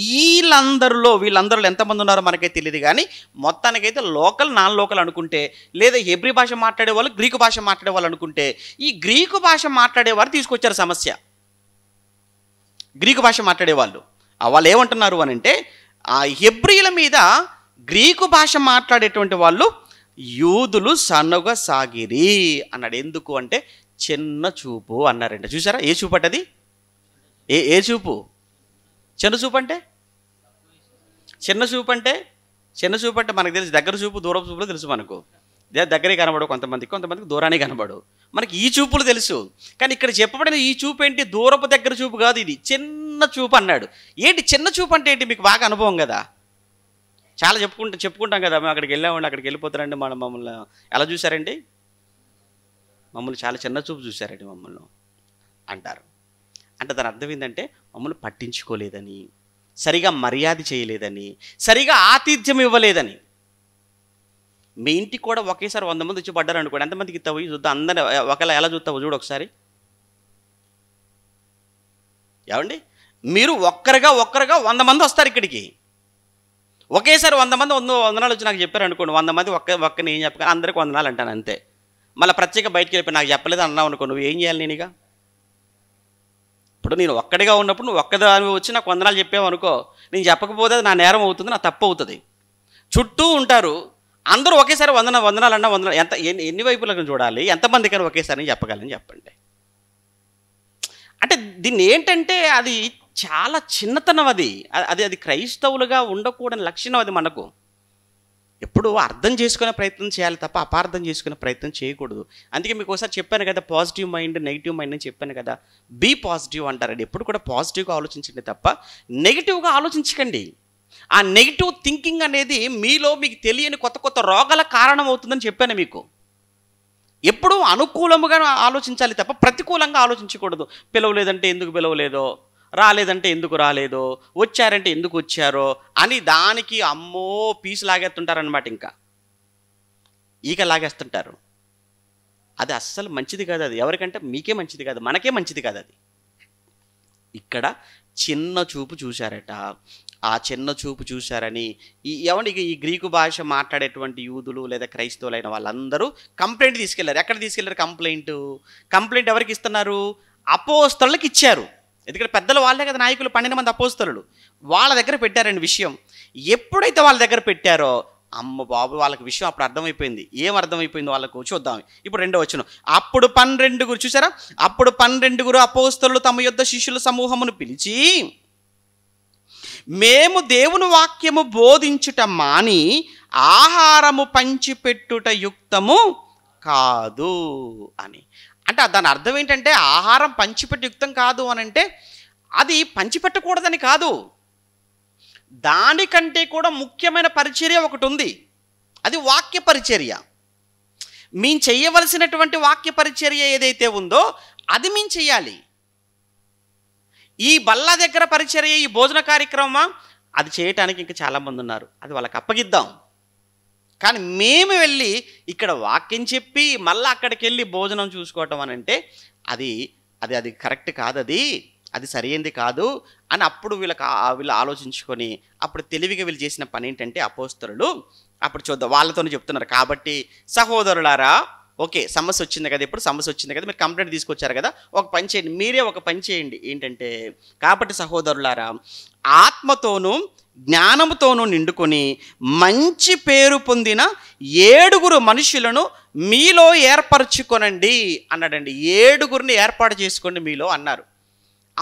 వీళ్ళందరిలో వీళ్ళందరిలో ఎంతమంది ఉన్నారో మనకైతే తెలియదు కానీ మొత్తానికైతే లోకల్ నాన్ లోకల్ అనుకుంటే లేదా హెబ్రి భాష మాట్లాడే వాళ్ళు గ్రీకు భాష మాట్లాడే వాళ్ళు అనుకుంటే ఈ గ్రీకు భాష మాట్లాడే వారు తీసుకొచ్చారు సమస్య గ్రీకు భాష మాట్లాడేవాళ్ళు వాళ్ళు ఏమంటున్నారు అని అంటే ఆ హెబ్రియుల మీద గ్రీకు భాష మాట్లాడేటువంటి వాళ్ళు యూదులు సాగిరి అన్నాడు ఎందుకు అంటే చిన్న చూపు అన్నారంట చూసారా ఏ చూపు అంటది ఏ ఏ చూపు చిన్న చూపు అంటే చిన్న చూపు అంటే చిన్న చూపు అంటే మనకు తెలుసు దగ్గర చూపు దూరం చూపులో తెలుసు మనకు దగ్గరే కనబడు కొంతమందికి కొంతమందికి దూరానే కనబడు మనకి ఈ చూపులు తెలుసు కానీ ఇక్కడ చెప్పబడిన ఈ చూపు ఏంటి దూరపు దగ్గర చూపు కాదు ఇది చిన్న చూపు అన్నాడు ఏంటి చిన్న చూపు అంటే ఏంటి మీకు బాగా అనుభవం కదా చాలా చెప్పుకుంటా చెప్పుకుంటాం కదా మేము అక్కడికి వెళ్ళామండి అక్కడికి వెళ్ళిపోతారండి మనం మమ్మల్ని ఎలా చూశారండి మమ్మల్ని చాలా చిన్న చూపు చూశారండి మమ్మల్ని అంటారు అంటే దాని అర్థం ఏంటంటే మమ్మల్ని పట్టించుకోలేదని సరిగా మర్యాద చేయలేదని సరిగా ఆతిథ్యం ఇవ్వలేదని మీ ఇంటికి కూడా ఒకేసారి వంద మంది వచ్చి పడ్డారు అనుకోండి ఎంతమందికి ఇస్తావు చూద్దాం అందరి ఒకలా ఎలా చూస్తావు చూడు ఒకసారి ఏమండి మీరు ఒక్కరుగా ఒక్కరుగా వంద మంది వస్తారు ఇక్కడికి ఒకేసారి వంద మంది వంద వందనాలు వచ్చి నాకు చెప్పారు అనుకోండి వంద మంది ఒక్క ఒక్క ఏం చెప్పగా అందరికి వందనాలు అంటాను అంతే మళ్ళీ ప్రత్యేక బయటికి వెళ్ళిపోయి నాకు చెప్పలేదు అన్నావు అనుకో నువ్వు ఏం చేయాలి నేనుగా ఇప్పుడు నేను ఒక్కడిగా ఉన్నప్పుడు నువ్వు ఒక్కదాని వచ్చి నాకు వందనాలు చెప్పావు అనుకో నేను చెప్పకపోతే నా నేరం అవుతుంది నా తప్పు అవుతుంది చుట్టూ ఉంటారు అందరూ ఒకేసారి వందన వందనాలన్నా వందన ఎంత ఎన్ని వైపులకు చూడాలి ఎంతమంది కానీ ఒకేసారి చెప్పగలని చెప్పండి అంటే దీన్ని ఏంటంటే అది చాలా చిన్నతనం అది అది అది క్రైస్తవులుగా ఉండకూడని లక్షణం అది మనకు ఎప్పుడు అర్థం చేసుకునే ప్రయత్నం చేయాలి తప్ప అపార్థం చేసుకునే ప్రయత్నం చేయకూడదు అందుకే మీకు ఒకసారి చెప్పాను కదా పాజిటివ్ మైండ్ నెగిటివ్ మైండ్ అని చెప్పాను కదా బీ పాజిటివ్ అంటారండి ఎప్పుడు కూడా పాజిటివ్గా ఆలోచించండి తప్ప నెగిటివ్గా ఆలోచించకండి ఆ నెగిటివ్ థింకింగ్ అనేది మీలో మీకు తెలియని కొత్త కొత్త రోగాల కారణం అవుతుందని చెప్పాను మీకు ఎప్పుడూ అనుకూలముగా ఆలోచించాలి తప్ప ప్రతికూలంగా ఆలోచించకూడదు పిలవలేదంటే ఎందుకు పిలవలేదో రాలేదంటే ఎందుకు రాలేదో వచ్చారంటే ఎందుకు వచ్చారో అని దానికి అమ్మో పీసు లాగేస్తుంటారనమాట ఇంకా ఈక లాగేస్తుంటారు అది అస్సలు మంచిది కాదు అది ఎవరికంటే మీకే మంచిది కాదు మనకే మంచిది కాదు అది ఇక్కడ చిన్న చూపు చూశారట ఆ చిన్న చూపు చూశారని ఈ ఎవరికి ఈ గ్రీకు భాష మాట్లాడేటువంటి యూదులు లేదా క్రైస్తవులైన వాళ్ళందరూ కంప్లైంట్ తీసుకెళ్లారు ఎక్కడ తీసుకెళ్లారు కంప్లైంట్ కంప్లైంట్ ఎవరికి ఇస్తున్నారు అపోస్తలకి ఇచ్చారు ఎందుకంటే పెద్దలు వాళ్ళే కదా నాయకులు పన్నెండు మంది అపోస్తలు వాళ్ళ దగ్గర పెట్టారండి విషయం ఎప్పుడైతే వాళ్ళ దగ్గర పెట్టారో అమ్మ బాబు వాళ్ళకి విషయం అప్పుడు అర్థమైపోయింది ఏం అర్థమైపోయింది వాళ్ళకు చూద్దాం ఇప్పుడు రెండో వచ్చిన అప్పుడు పన్నెండుగురు చూసారా అప్పుడు పన్నెండుగురు అపోస్తలు తమ యుద్ధ శిష్యుల సమూహమును పిలిచి మేము దేవుని వాక్యము బోధించుట మాని ఆహారము పంచిపెట్టుట యుక్తము కాదు అని అంటే దాని అర్థం ఏంటంటే ఆహారం పంచిపెట్టు యుక్తం కాదు అని అంటే అది పంచిపెట్టకూడదని కాదు దానికంటే కూడా ముఖ్యమైన పరిచర్య ఒకటి ఉంది అది వాక్య పరిచర్య మేము చేయవలసినటువంటి వాక్య పరిచర్య ఏదైతే ఉందో అది మేము చేయాలి ఈ బల్ల దగ్గర పరిచర్య ఈ భోజన కార్యక్రమమా అది చేయటానికి ఇంకా చాలామంది ఉన్నారు అది వాళ్ళకి అప్పగిద్దాం కానీ మేము వెళ్ళి ఇక్కడ వాక్యం చెప్పి మళ్ళీ అక్కడికి వెళ్ళి భోజనం చూసుకోవటం అని అంటే అది అది అది కరెక్ట్ కాదు అది అది సరైనది కాదు అని అప్పుడు వీళ్ళకి వీళ్ళు ఆలోచించుకొని అప్పుడు తెలివిగా వీళ్ళు చేసిన పని ఏంటంటే అపోస్తరులు అప్పుడు చూద్దాం వాళ్ళతోనే చెప్తున్నారు కాబట్టి సహోదరులారా ఓకే సమస్య వచ్చింది కదా ఇప్పుడు సమస్య వచ్చింది కదా మీరు కంప్లైంట్ తీసుకొచ్చారు కదా ఒక పని చేయండి మీరే ఒక పని చేయండి ఏంటంటే కాబట్టి సహోదరులారా ఆత్మతోనూ జ్ఞానముతోనూ నిండుకొని మంచి పేరు పొందిన ఏడుగురు మనుషులను మీలో ఏర్పరచుకొనండి అన్నాడండి ఏడుగురిని ఏర్పాటు చేసుకోండి మీలో అన్నారు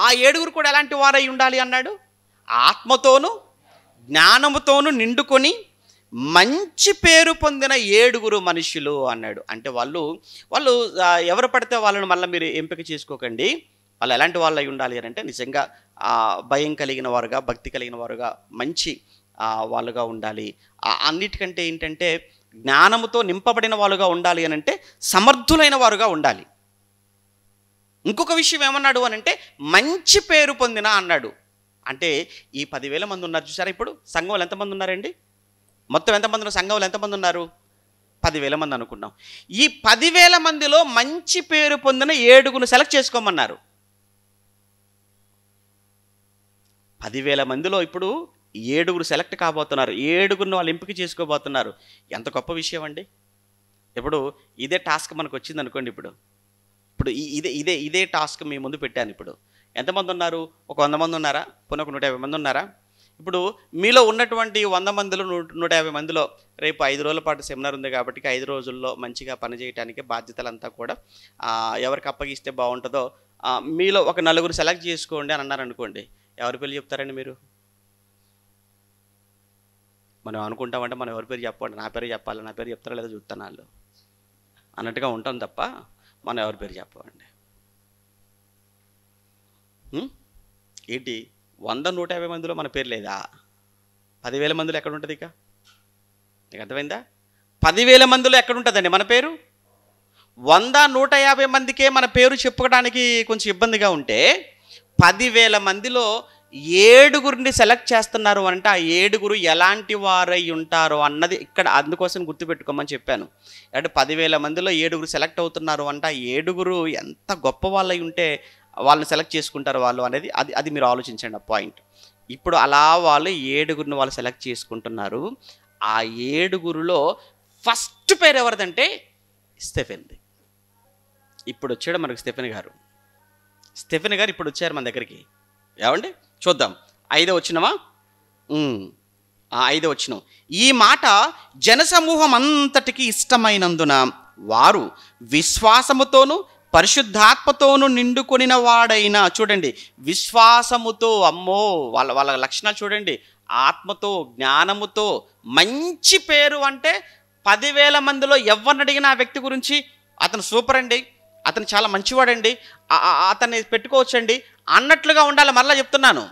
ఆ ఏడుగురు కూడా ఎలాంటి వారై ఉండాలి అన్నాడు ఆత్మతోనూ జ్ఞానముతోనూ నిండుకొని మంచి పేరు పొందిన ఏడుగురు మనుషులు అన్నాడు అంటే వాళ్ళు వాళ్ళు ఎవరు పడితే వాళ్ళని మళ్ళీ మీరు ఎంపిక చేసుకోకండి వాళ్ళు ఎలాంటి వాళ్ళు ఉండాలి ఉండాలి అంటే నిజంగా భయం కలిగిన వారుగా భక్తి కలిగిన వారుగా మంచి వాళ్ళుగా ఉండాలి అన్నిటికంటే ఏంటంటే జ్ఞానముతో నింపబడిన వాళ్ళుగా ఉండాలి అని అంటే సమర్థులైన వారుగా ఉండాలి ఇంకొక విషయం ఏమన్నాడు అని అంటే మంచి పేరు పొందిన అన్నాడు అంటే ఈ పదివేల మంది ఉన్నారు చూసారా ఇప్పుడు సంఘం వాళ్ళు ఎంతమంది ఉన్నారండి మొత్తం ఎంతమంది సంఘంలో ఎంతమంది ఉన్నారు పదివేల మంది అనుకున్నాం ఈ పదివేల మందిలో మంచి పేరు పొందిన ఏడుగును సెలెక్ట్ చేసుకోమన్నారు పదివేల మందిలో ఇప్పుడు ఏడుగురు సెలెక్ట్ కాబోతున్నారు ఏడుగురిని వాళ్ళు ఎంపిక చేసుకోబోతున్నారు ఎంత గొప్ప విషయం అండి ఇప్పుడు ఇదే టాస్క్ మనకు వచ్చింది అనుకోండి ఇప్పుడు ఇప్పుడు ఇదే ఇదే ఇదే టాస్క్ మీ ముందు పెట్టాను ఇప్పుడు ఎంతమంది ఉన్నారు ఒక వంద మంది ఉన్నారా పునః ఒక నూట యాభై మంది ఉన్నారా ఇప్పుడు మీలో ఉన్నటువంటి వంద మందిలో నూట నూట యాభై మందిలో రేపు ఐదు రోజుల పాటు సెమినార్ ఉంది కాబట్టి ఐదు రోజుల్లో మంచిగా పనిచేయడానికి బాధ్యతలంతా కూడా ఎవరికి అప్పగిస్తే బాగుంటుందో మీలో ఒక నలుగురు సెలెక్ట్ చేసుకోండి అని అన్నారనుకోండి ఎవరి పేరు చెప్తారండి మీరు మనం అనుకుంటామంటే మనం ఎవరి పేరు చెప్పండి నా పేరు చెప్పాలి నా పేరు చెప్తారా లేదా చూస్తాను వాళ్ళు అన్నట్టుగా ఉంటాం తప్ప మనం ఎవరి పేరు చెప్పమండి ఏంటి వంద నూట యాభై మందిలో మన పేరు లేదా పదివేల మందిలో ఎక్కడ ఉంటుంది ఇక నీకు అర్థమైందా పదివేల మందిలో ఎక్కడ ఉంటుందండి మన పేరు వంద నూట యాభై మందికే మన పేరు చెప్పుకోవడానికి కొంచెం ఇబ్బందిగా ఉంటే పదివేల మందిలో ఏడుగురిని సెలెక్ట్ చేస్తున్నారు అంటే ఆ ఏడుగురు ఎలాంటి వారై ఉంటారు అన్నది ఇక్కడ అందుకోసం గుర్తుపెట్టుకోమని చెప్పాను అంటే పదివేల మందిలో ఏడుగురు సెలెక్ట్ అవుతున్నారు అంటే ఆ ఏడుగురు ఎంత గొప్ప వాళ్ళై ఉంటే వాళ్ళని సెలెక్ట్ చేసుకుంటారు వాళ్ళు అనేది అది అది మీరు ఆలోచించండి ఆ పాయింట్ ఇప్పుడు అలా వాళ్ళు ఏడుగురిని వాళ్ళు సెలెక్ట్ చేసుకుంటున్నారు ఆ ఏడుగురులో ఫస్ట్ పేరు ఎవరిదంటే స్టెఫెన్ది ఇప్పుడు వచ్చాడు మనకు స్టెఫెన్ గారు స్టెఫెన్ గారు ఇప్పుడు వచ్చారు మన దగ్గరికి ఏమండి చూద్దాం ఐదో వచ్చినమా ఐదో వచ్చిన ఈ మాట జనసమూహం అంతటికి ఇష్టమైనందున వారు విశ్వాసముతోనూ పరిశుద్ధాత్మతోను నిండుకొనిన వాడైన చూడండి విశ్వాసముతో అమ్మో వాళ్ళ వాళ్ళ లక్షణాలు చూడండి ఆత్మతో జ్ఞానముతో మంచి పేరు అంటే పదివేల మందిలో ఎవరిని ఆ వ్యక్తి గురించి అతను సూపర్ అండి అతను చాలా మంచివాడండి అతన్ని పెట్టుకోవచ్చండి అన్నట్లుగా ఉండాలి మరలా చెప్తున్నాను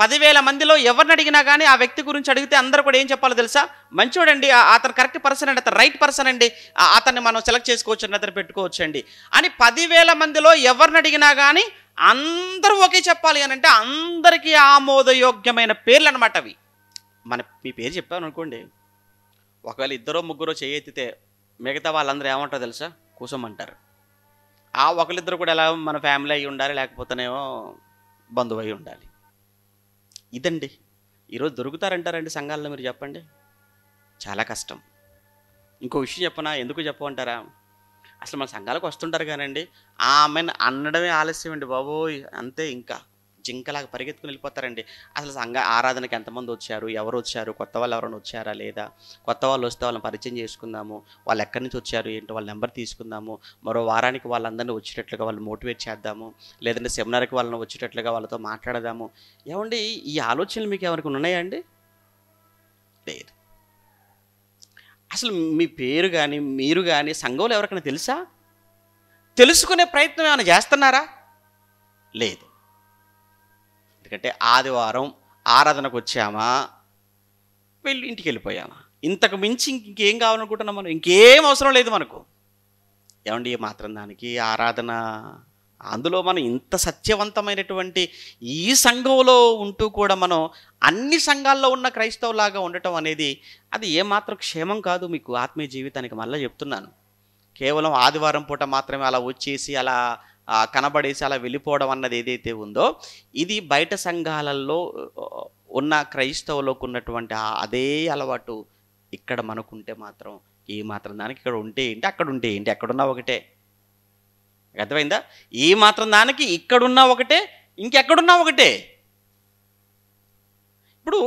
పదివేల మందిలో ఎవరిని అడిగినా కానీ ఆ వ్యక్తి గురించి అడిగితే అందరూ కూడా ఏం చెప్పాలో తెలుసా మంచివాడండి అతను కరెక్ట్ పర్సన్ అండి అతను రైట్ పర్సన్ అండి అతన్ని మనం సెలెక్ట్ చేసుకోవచ్చు అండి అతను పెట్టుకోవచ్చు అండి అని పదివేల మందిలో ఎవరిని అడిగినా కానీ అందరూ ఒకే చెప్పాలి అని అంటే అందరికీ ఆమోదయోగ్యమైన పేర్లు అనమాట అవి మన మీ పేరు చెప్పాను అనుకోండి ఒకవేళ ఇద్దరో ముగ్గురో చేయెత్తితే మిగతా వాళ్ళందరూ ఏమంటారో తెలుసా కూసమంటారు ఆ ఒకరిద్దరు కూడా ఎలా మన ఫ్యామిలీ అయ్యి ఉండాలి లేకపోతేనేమో బంధువు అయి ఉండాలి ఇదండి ఈరోజు దొరుకుతారంటారండి సంఘాలను మీరు చెప్పండి చాలా కష్టం ఇంకో విషయం చెప్పనా ఎందుకు చెప్పమంటారా అసలు మన సంఘాలకు వస్తుంటారు కానండి ఆమెను అనడమే ఆలస్యం అండి బాబోయ్ అంతే ఇంకా జింకలాగా పరిగెత్తుకుని వెళ్ళిపోతారండి అసలు సంఘ ఆరాధనకి ఎంతమంది వచ్చారు ఎవరు వచ్చారు కొత్త వాళ్ళు ఎవరైనా వచ్చారా లేదా కొత్త వాళ్ళు వస్తే వాళ్ళని పరిచయం చేసుకుందాము వాళ్ళు ఎక్కడి నుంచి వచ్చారు ఏంటో వాళ్ళ నెంబర్ తీసుకుందాము మరో వారానికి వాళ్ళందరినీ వచ్చేటట్లుగా వాళ్ళు మోటివేట్ చేద్దాము లేదంటే సెమినార్కి వాళ్ళని వచ్చేటట్లుగా వాళ్ళతో మాట్లాడదాము ఏమండి ఈ ఆలోచనలు మీకు ఎవరికి అండి లేదు అసలు మీ పేరు కానీ మీరు కానీ సంఘంలో ఎవరికైనా తెలుసా తెలుసుకునే ప్రయత్నం ఏమైనా చేస్తున్నారా లేదు ఎందుకంటే ఆదివారం ఆరాధనకు వచ్చామా వెళ్ళి ఇంటికి వెళ్ళిపోయామా ఇంతకు మించి ఇంకేం కావాలనుకుంటున్నాం మనం ఇంకేం అవసరం లేదు మనకు ఏమండి మాత్రం దానికి ఆరాధన అందులో మనం ఇంత సత్యవంతమైనటువంటి ఈ సంఘంలో ఉంటూ కూడా మనం అన్ని సంఘాల్లో ఉన్న క్రైస్తవులాగా ఉండటం అనేది అది ఏమాత్రం క్షేమం కాదు మీకు ఆత్మీయ జీవితానికి మళ్ళీ చెప్తున్నాను కేవలం ఆదివారం పూట మాత్రమే అలా వచ్చేసి అలా కనబడేసి అలా వెళ్ళిపోవడం అన్నది ఏదైతే ఉందో ఇది బయట సంఘాలలో ఉన్న క్రైస్తవులకు ఉన్నటువంటి అదే అలవాటు ఇక్కడ మనకుంటే మాత్రం ఏ మాత్రం దానికి ఇక్కడ ఉంటే ఏంటి అక్కడ ఉంటే ఏంటి అక్కడున్నా ఒకటే అర్థమైందా ఏ మాత్రం దానికి ఇక్కడున్నా ఒకటే ఇంకెక్కడున్నా ఒకటే ఇప్పుడు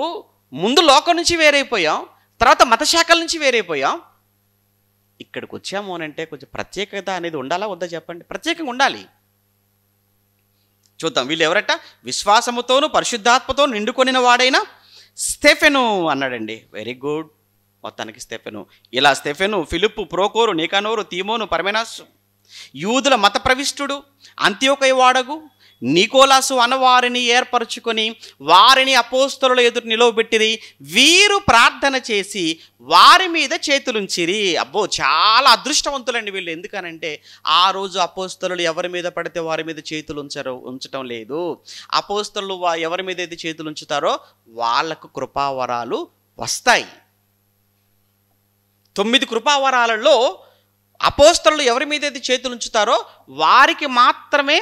ముందు లోకం నుంచి వేరైపోయాం తర్వాత మతశాఖల నుంచి వేరైపోయాం ఇక్కడికి వచ్చాము అని అంటే కొంచెం ప్రత్యేకత అనేది ఉండాలా వద్దా చెప్పండి ప్రత్యేకంగా ఉండాలి చూద్దాం వీళ్ళు ఎవరట విశ్వాసముతోనూ పరిశుద్ధాత్మతో నిండుకొనిన వాడైన స్టెఫెను అన్నాడండి వెరీ గుడ్ మొత్తానికి స్టెఫెను ఇలా Stephen Philip Prochorus Nicanor Timon Parmenas యూదుల మత ప్రవిష్టుడు అంత్యోకయ వాడగు నికోలాసు అనవారిని ఏర్పరచుకొని వారిని అపోస్తరుల ఎదురు నిలవబెట్టిరి వీరు ప్రార్థన చేసి వారి మీద చేతులుంచిరి అబ్బో చాలా అదృష్టవంతులండి వీళ్ళు ఎందుకనంటే ఆ రోజు అపోస్తలు ఎవరి మీద పడితే వారి మీద చేతులు ఉంచరు ఉంచటం లేదు అపోస్తలు ఎవరి మీద అయితే చేతులు ఉంచుతారో వాళ్లకు కృపావరాలు వస్తాయి తొమ్మిది కృపావరాలలో అపోస్తలు ఎవరి మీద అయితే చేతులు ఉంచుతారో వారికి మాత్రమే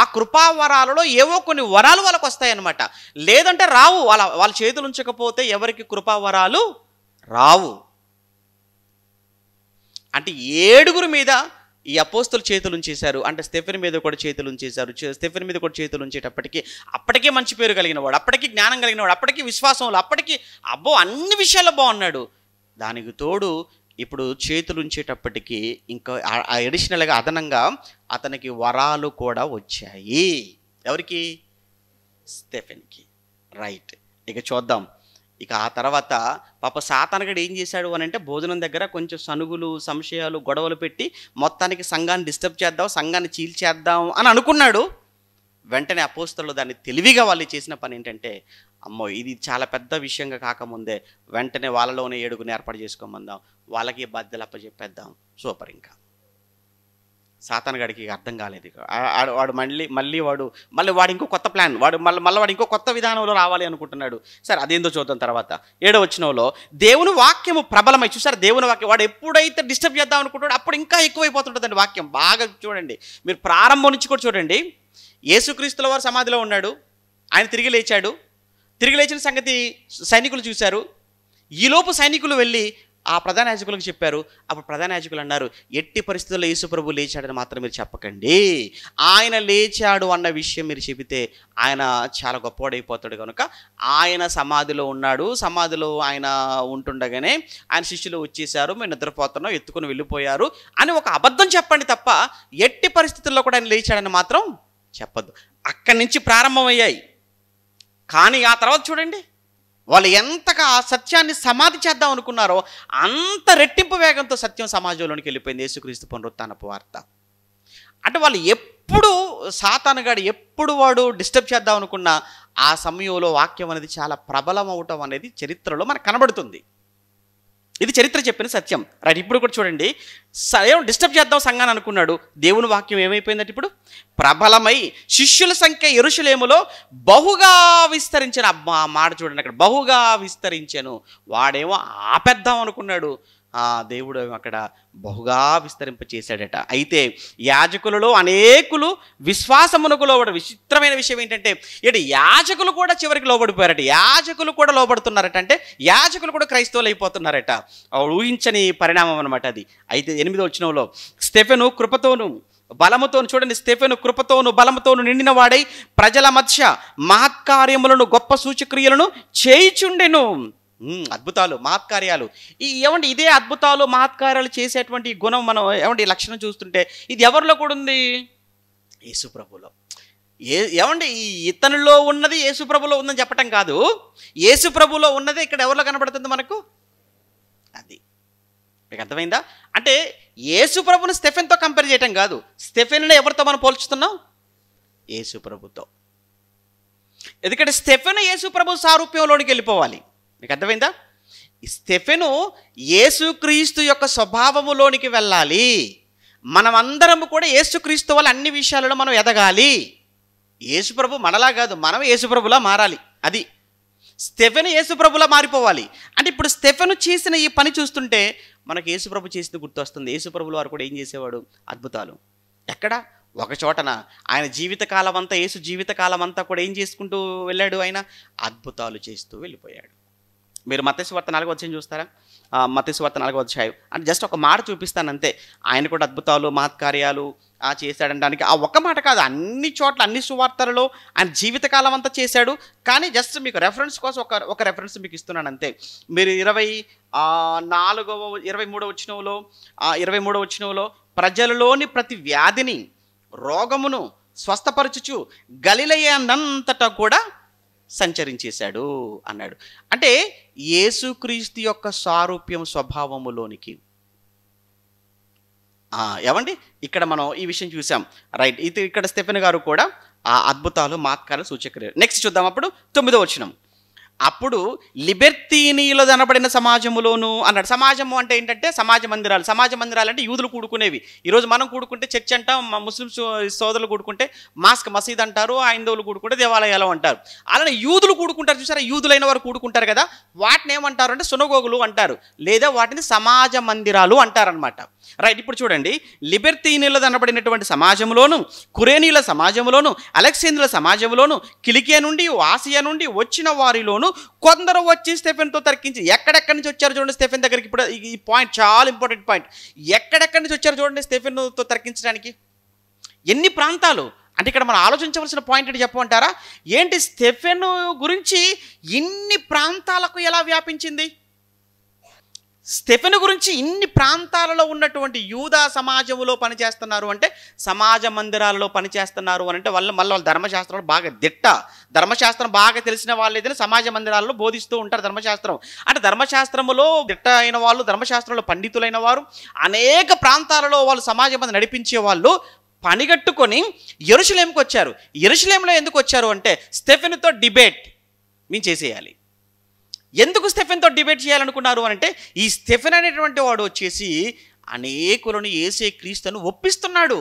ఆ కృపావరాలలో ఏవో కొన్ని వరాలు వాళ్ళకు వస్తాయన్నమాట లేదంటే రావు వాళ్ళ వాళ్ళ చేతులు ఉంచకపోతే ఎవరికి కృపావరాలు రావు అంటే ఏడుగురు మీద ఈ అపోస్తులు చేతులు ఉంచేశారు అంటే స్టెఫెన్ మీద కూడా చేతులు ఉంచేశారు స్టెఫెన్ మీద కూడా చేతులు ఉంచేటప్పటికీ అప్పటికే మంచి పేరు కలిగిన వాడు అప్పటికీ జ్ఞానం కలిగిన వాడు అప్పటికీ విశ్వాసం అప్పటికీ అబ్బో అన్ని విషయాల్లో బాగున్నాడు దానికి తోడు ఇప్పుడు చేతులు ఉంచేటప్పటికీ ఇంకా అడిషనల్గా అదనంగా అతనికి వరాలు కూడా వచ్చాయి ఎవరికి స్టెఫెన్కి రైట్ ఇక చూద్దాం ఇక ఆ తర్వాత పాప సాతానగడు ఏం చేశాడు అని అంటే భోజనం దగ్గర కొంచెం సనుగులు సంశయాలు గొడవలు పెట్టి మొత్తానికి సంఘాన్ని డిస్టర్బ్ చేద్దాం సంఘాన్ని చీల్చేద్దాం అని అనుకున్నాడు వెంటనే అపోస్తలు దాన్ని తెలివిగా వాళ్ళు చేసిన పని ఏంటంటే అమ్మో ఇది చాలా పెద్ద విషయంగా కాకముందే వెంటనే వాళ్ళలోనే ఏడుగుని ఏర్పాటు చేసుకోమందాం వాళ్ళకి బద్దలు అప్పచెప్పేద్దాం సూపర్ ఇంకా సాతాన్ గడికి అర్థం కాలేదు వాడు మళ్ళీ మళ్ళీ వాడు మళ్ళీ వాడు ఇంకో కొత్త ప్లాన్ వాడు మళ్ళీ మళ్ళీ వాడు ఇంకో కొత్త విధానంలో రావాలి అనుకుంటున్నాడు సరే అదేందో చూద్దాం తర్వాత ఏడో వచ్చినలో దేవుని వాక్యము ప్రబలమై చూసారు దేవుని వాక్యం వాడు ఎప్పుడైతే డిస్టర్బ్ చేద్దాం అనుకుంటాడు అప్పుడు ఇంకా ఎక్కువైపోతుంటుందండి వాక్యం బాగా చూడండి మీరు ప్రారంభం నుంచి కూడా చూడండి యేసుక్రీస్తుల వారు సమాధిలో ఉన్నాడు ఆయన తిరిగి లేచాడు తిరిగి లేచిన సంగతి సైనికులు చూశారు ఈలోపు సైనికులు వెళ్ళి ఆ ప్రధాన యాజకులకు చెప్పారు అప్పుడు ప్రధాన యాజకులు అన్నారు ఎట్టి పరిస్థితుల్లో యేసుప్రభు లేచాడని మాత్రం మీరు చెప్పకండి ఆయన లేచాడు అన్న విషయం మీరు చెబితే ఆయన చాలా గొప్పవాడైపోతాడు కనుక ఆయన సమాధిలో ఉన్నాడు సమాధిలో ఆయన ఉంటుండగానే ఆయన శిష్యులు వచ్చేసారు మేము నిద్రపోతున్నాం ఎత్తుకుని వెళ్ళిపోయారు అని ఒక అబద్ధం చెప్పండి తప్ప ఎట్టి పరిస్థితుల్లో కూడా ఆయన లేచాడని మాత్రం చెప్పద్దు అక్కడి నుంచి ప్రారంభమయ్యాయి కానీ ఆ తర్వాత చూడండి వాళ్ళు ఎంతగా ఆ సత్యాన్ని సమాధి చేద్దాం అనుకున్నారో అంత రెట్టింపు వేగంతో సత్యం సమాజంలోనికి వెళ్ళిపోయింది యేసుక్రీస్తు పునరుత్నపు వార్త అంటే వాళ్ళు ఎప్పుడు సాతానగాడు ఎప్పుడు వాడు డిస్టర్బ్ చేద్దాం అనుకున్న ఆ సమయంలో వాక్యం అనేది చాలా ప్రబలం అవటం అనేది చరిత్రలో మనకు కనబడుతుంది ఇది చరిత్ర చెప్పిన సత్యం రైట్ ఇప్పుడు కూడా చూడండి సరే డిస్టర్బ్ చేద్దాం సంఘాన్ని అనుకున్నాడు దేవుని వాక్యం ఏమైపోయిందంటే ఇప్పుడు ప్రబలమై శిష్యుల సంఖ్య ఎరుషులేములో బహుగా విస్తరించిన మాట చూడండి అక్కడ బహుగా విస్తరించాను వాడేమో ఆపేద్దాం అనుకున్నాడు ఆ దేవుడు అక్కడ బహుగా విస్తరింపచేశాడట అయితే యాజకులలో అనేకులు విశ్వాసమునకు లోబడి విచిత్రమైన విషయం ఏంటంటే ఇటు యాజకులు కూడా చివరికి లోబడిపోయారట యాజకులు కూడా లోబడుతున్నారట అంటే యాజకులు కూడా క్రైస్తవులు అయిపోతున్నారట ఊహించని పరిణామం అనమాట అది అయితే ఎనిమిదో వచ్చినంలో స్టెఫెను కృపతోను బలముతోను చూడండి స్టెఫెను కృపతోను బలముతోను నిండిన వాడై ప్రజల మధ్య మహత్కార్యములను గొప్ప సూచక్రియలను చేయిచుండెను అద్భుతాలు మహత్కార్యాలు ఈ ఏమండి ఇదే అద్భుతాలు మహత్కార్యాలు చేసేటువంటి గుణం మనం ఏమండి లక్షణం చూస్తుంటే ఇది ఎవరిలో కూడా ఉంది యేసుప్రభులో ఏ ఏమండి ఈ ఇతనిలో ఉన్నది యేసుప్రభులో ఉందని చెప్పటం కాదు యేసుప్రభులో ఉన్నది ఇక్కడ ఎవరిలో కనబడుతుంది మనకు అది మీకు అర్థమైందా అంటే యేసుప్రభుని స్టెఫెన్తో కంపేర్ చేయటం కాదు స్టెఫెన్లో ఎవరితో మనం పోల్చుతున్నాం యేసుప్రభుతో ఎందుకంటే స్టెఫెన్ యేసుప్రభు సారూప్యంలోనికి వెళ్ళిపోవాలి మీకు అర్థమైందా స్టెఫెను యేసుక్రీస్తు యొక్క స్వభావములోనికి వెళ్ళాలి మనమందరం కూడా యేసుక్రీస్తు వల్ల అన్ని విషయాలలో మనం ఎదగాలి యేసుప్రభు మనలా కాదు మనం యేసుప్రభులా మారాలి అది స్టెఫెను యేసుప్రభులా మారిపోవాలి అంటే ఇప్పుడు స్టెఫెను చేసిన ఈ పని చూస్తుంటే మనకు యేసుప్రభు చేసిన గుర్తొస్తుంది యేసుప్రభులు వారు కూడా ఏం చేసేవాడు అద్భుతాలు ఎక్కడ ఒక చోటన ఆయన జీవితకాలం అంతా యేసు జీవితకాలం అంతా కూడా ఏం చేసుకుంటూ వెళ్ళాడు ఆయన అద్భుతాలు చేస్తూ వెళ్ళిపోయాడు మీరు మతేశ్వార్త నాలుగో అధ్యాయం చూస్తారా మతేశ్వార్త నాలుగో వచ్చాయి అంటే జస్ట్ ఒక మాట చూపిస్తాను అంతే ఆయన కూడా అద్భుతాలు మహత్కార్యాలు ఆ చేశాడనడానికి ఆ ఒక్క మాట కాదు అన్ని చోట్ల అన్ని సువార్తలలో ఆయన జీవితకాలం అంతా చేశాడు కానీ జస్ట్ మీకు రెఫరెన్స్ కోసం ఒక ఒక రెఫరెన్స్ మీకు ఇస్తున్నాను అంతే మీరు ఇరవై నాలుగవ ఇరవై మూడవ వచ్చినవులో ఇరవై మూడవ వచ్చినవులో ప్రజలలోని ప్రతి వ్యాధిని రోగమును స్వస్థపరచుచు గలిలయ్యనంతటా కూడా సంచరించేశాడు అన్నాడు అంటే యేసుక్రీస్తు యొక్క సారూప్యం స్వభావములోనికి ఏమండి ఇక్కడ మనం ఈ విషయం చూసాం రైట్ ఇది ఇక్కడ స్టెఫెన్ గారు కూడా ఆ అద్భుతాలు మాత్కాలు సూచకలేరు నెక్స్ట్ చూద్దాం అప్పుడు తొమ్మిదో వచ్చినాం అప్పుడు లిబెర్తీనీలో అనబడిన సమాజములోను అన్నాడు సమాజము అంటే ఏంటంటే సమాజ మందిరాలు సమాజ మందిరాలు అంటే యూదులు కూడుకునేవి ఈరోజు మనం కూడుకుంటే చర్చ్ అంటాం ముస్లిం సోదరులు కూడుకుంటే మాస్క్ మసీద్ అంటారు ఆ హిందువులు కూడుకుంటే దేవాలయాలు అంటారు అలానే యూదులు కూడుకుంటారు చూసారా యూదులైన వారు కూడుకుంటారు కదా వాటిని ఏమంటారు అంటే సునగోగులు అంటారు లేదా వాటిని సమాజ మందిరాలు అంటారనమాట రైట్ ఇప్పుడు చూడండి లిబెర్తీనీల కనబడినటువంటి సమాజంలోను కురేనీల సమాజంలోను అలెక్సేంద్రుల సమాజంలోను కిలికే నుండి ఆసియా నుండి వచ్చిన వారిలోను కొందరు వచ్చి స్టెఫెన్తో తరికించి ఎక్కడెక్కడి నుంచి వచ్చారు చూడండి స్టెఫెన్ దగ్గరికి ఇప్పుడు ఈ పాయింట్ చాలా ఇంపార్టెంట్ పాయింట్ ఎక్కడెక్కడి నుంచి వచ్చారు చూడండి స్టెఫెన్తో తరికించడానికి ఎన్ని ప్రాంతాలు అంటే ఇక్కడ మనం ఆలోచించవలసిన పాయింట్ ఏంటి చెప్పమంటారా ఏంటి స్టెఫెన్ గురించి ఇన్ని ప్రాంతాలకు ఎలా వ్యాపించింది స్టెఫెన్ గురించి ఇన్ని ప్రాంతాలలో ఉన్నటువంటి యూదా సమాజంలో పనిచేస్తున్నారు అంటే సమాజ మందిరాలలో పనిచేస్తున్నారు అని అంటే వాళ్ళు మళ్ళీ వాళ్ళు ధర్మశాస్త్రంలో బాగా దిట్ట ధర్మశాస్త్రం బాగా తెలిసిన వాళ్ళు ఏదైనా సమాజ మందిరాల్లో బోధిస్తూ ఉంటారు ధర్మశాస్త్రం అంటే ధర్మశాస్త్రములో దిట్ట అయిన వాళ్ళు ధర్మశాస్త్రంలో పండితులైన వారు అనేక ప్రాంతాలలో వాళ్ళు సమాజ మంది నడిపించే వాళ్ళు పనిగట్టుకొని ఎరుసలేంకి వచ్చారు ఎరుసలేంలో ఎందుకు వచ్చారు అంటే స్టెఫెన్తో డిబేట్ మేము చేసేయాలి ఎందుకు స్టెఫెన్తో డిబేట్ చేయాలనుకున్నారు అంటే ఈ స్టెఫెన్ అనేటువంటి వాడు వచ్చేసి అనేకులను ఏసే క్రీస్తును ఒప్పిస్తున్నాడు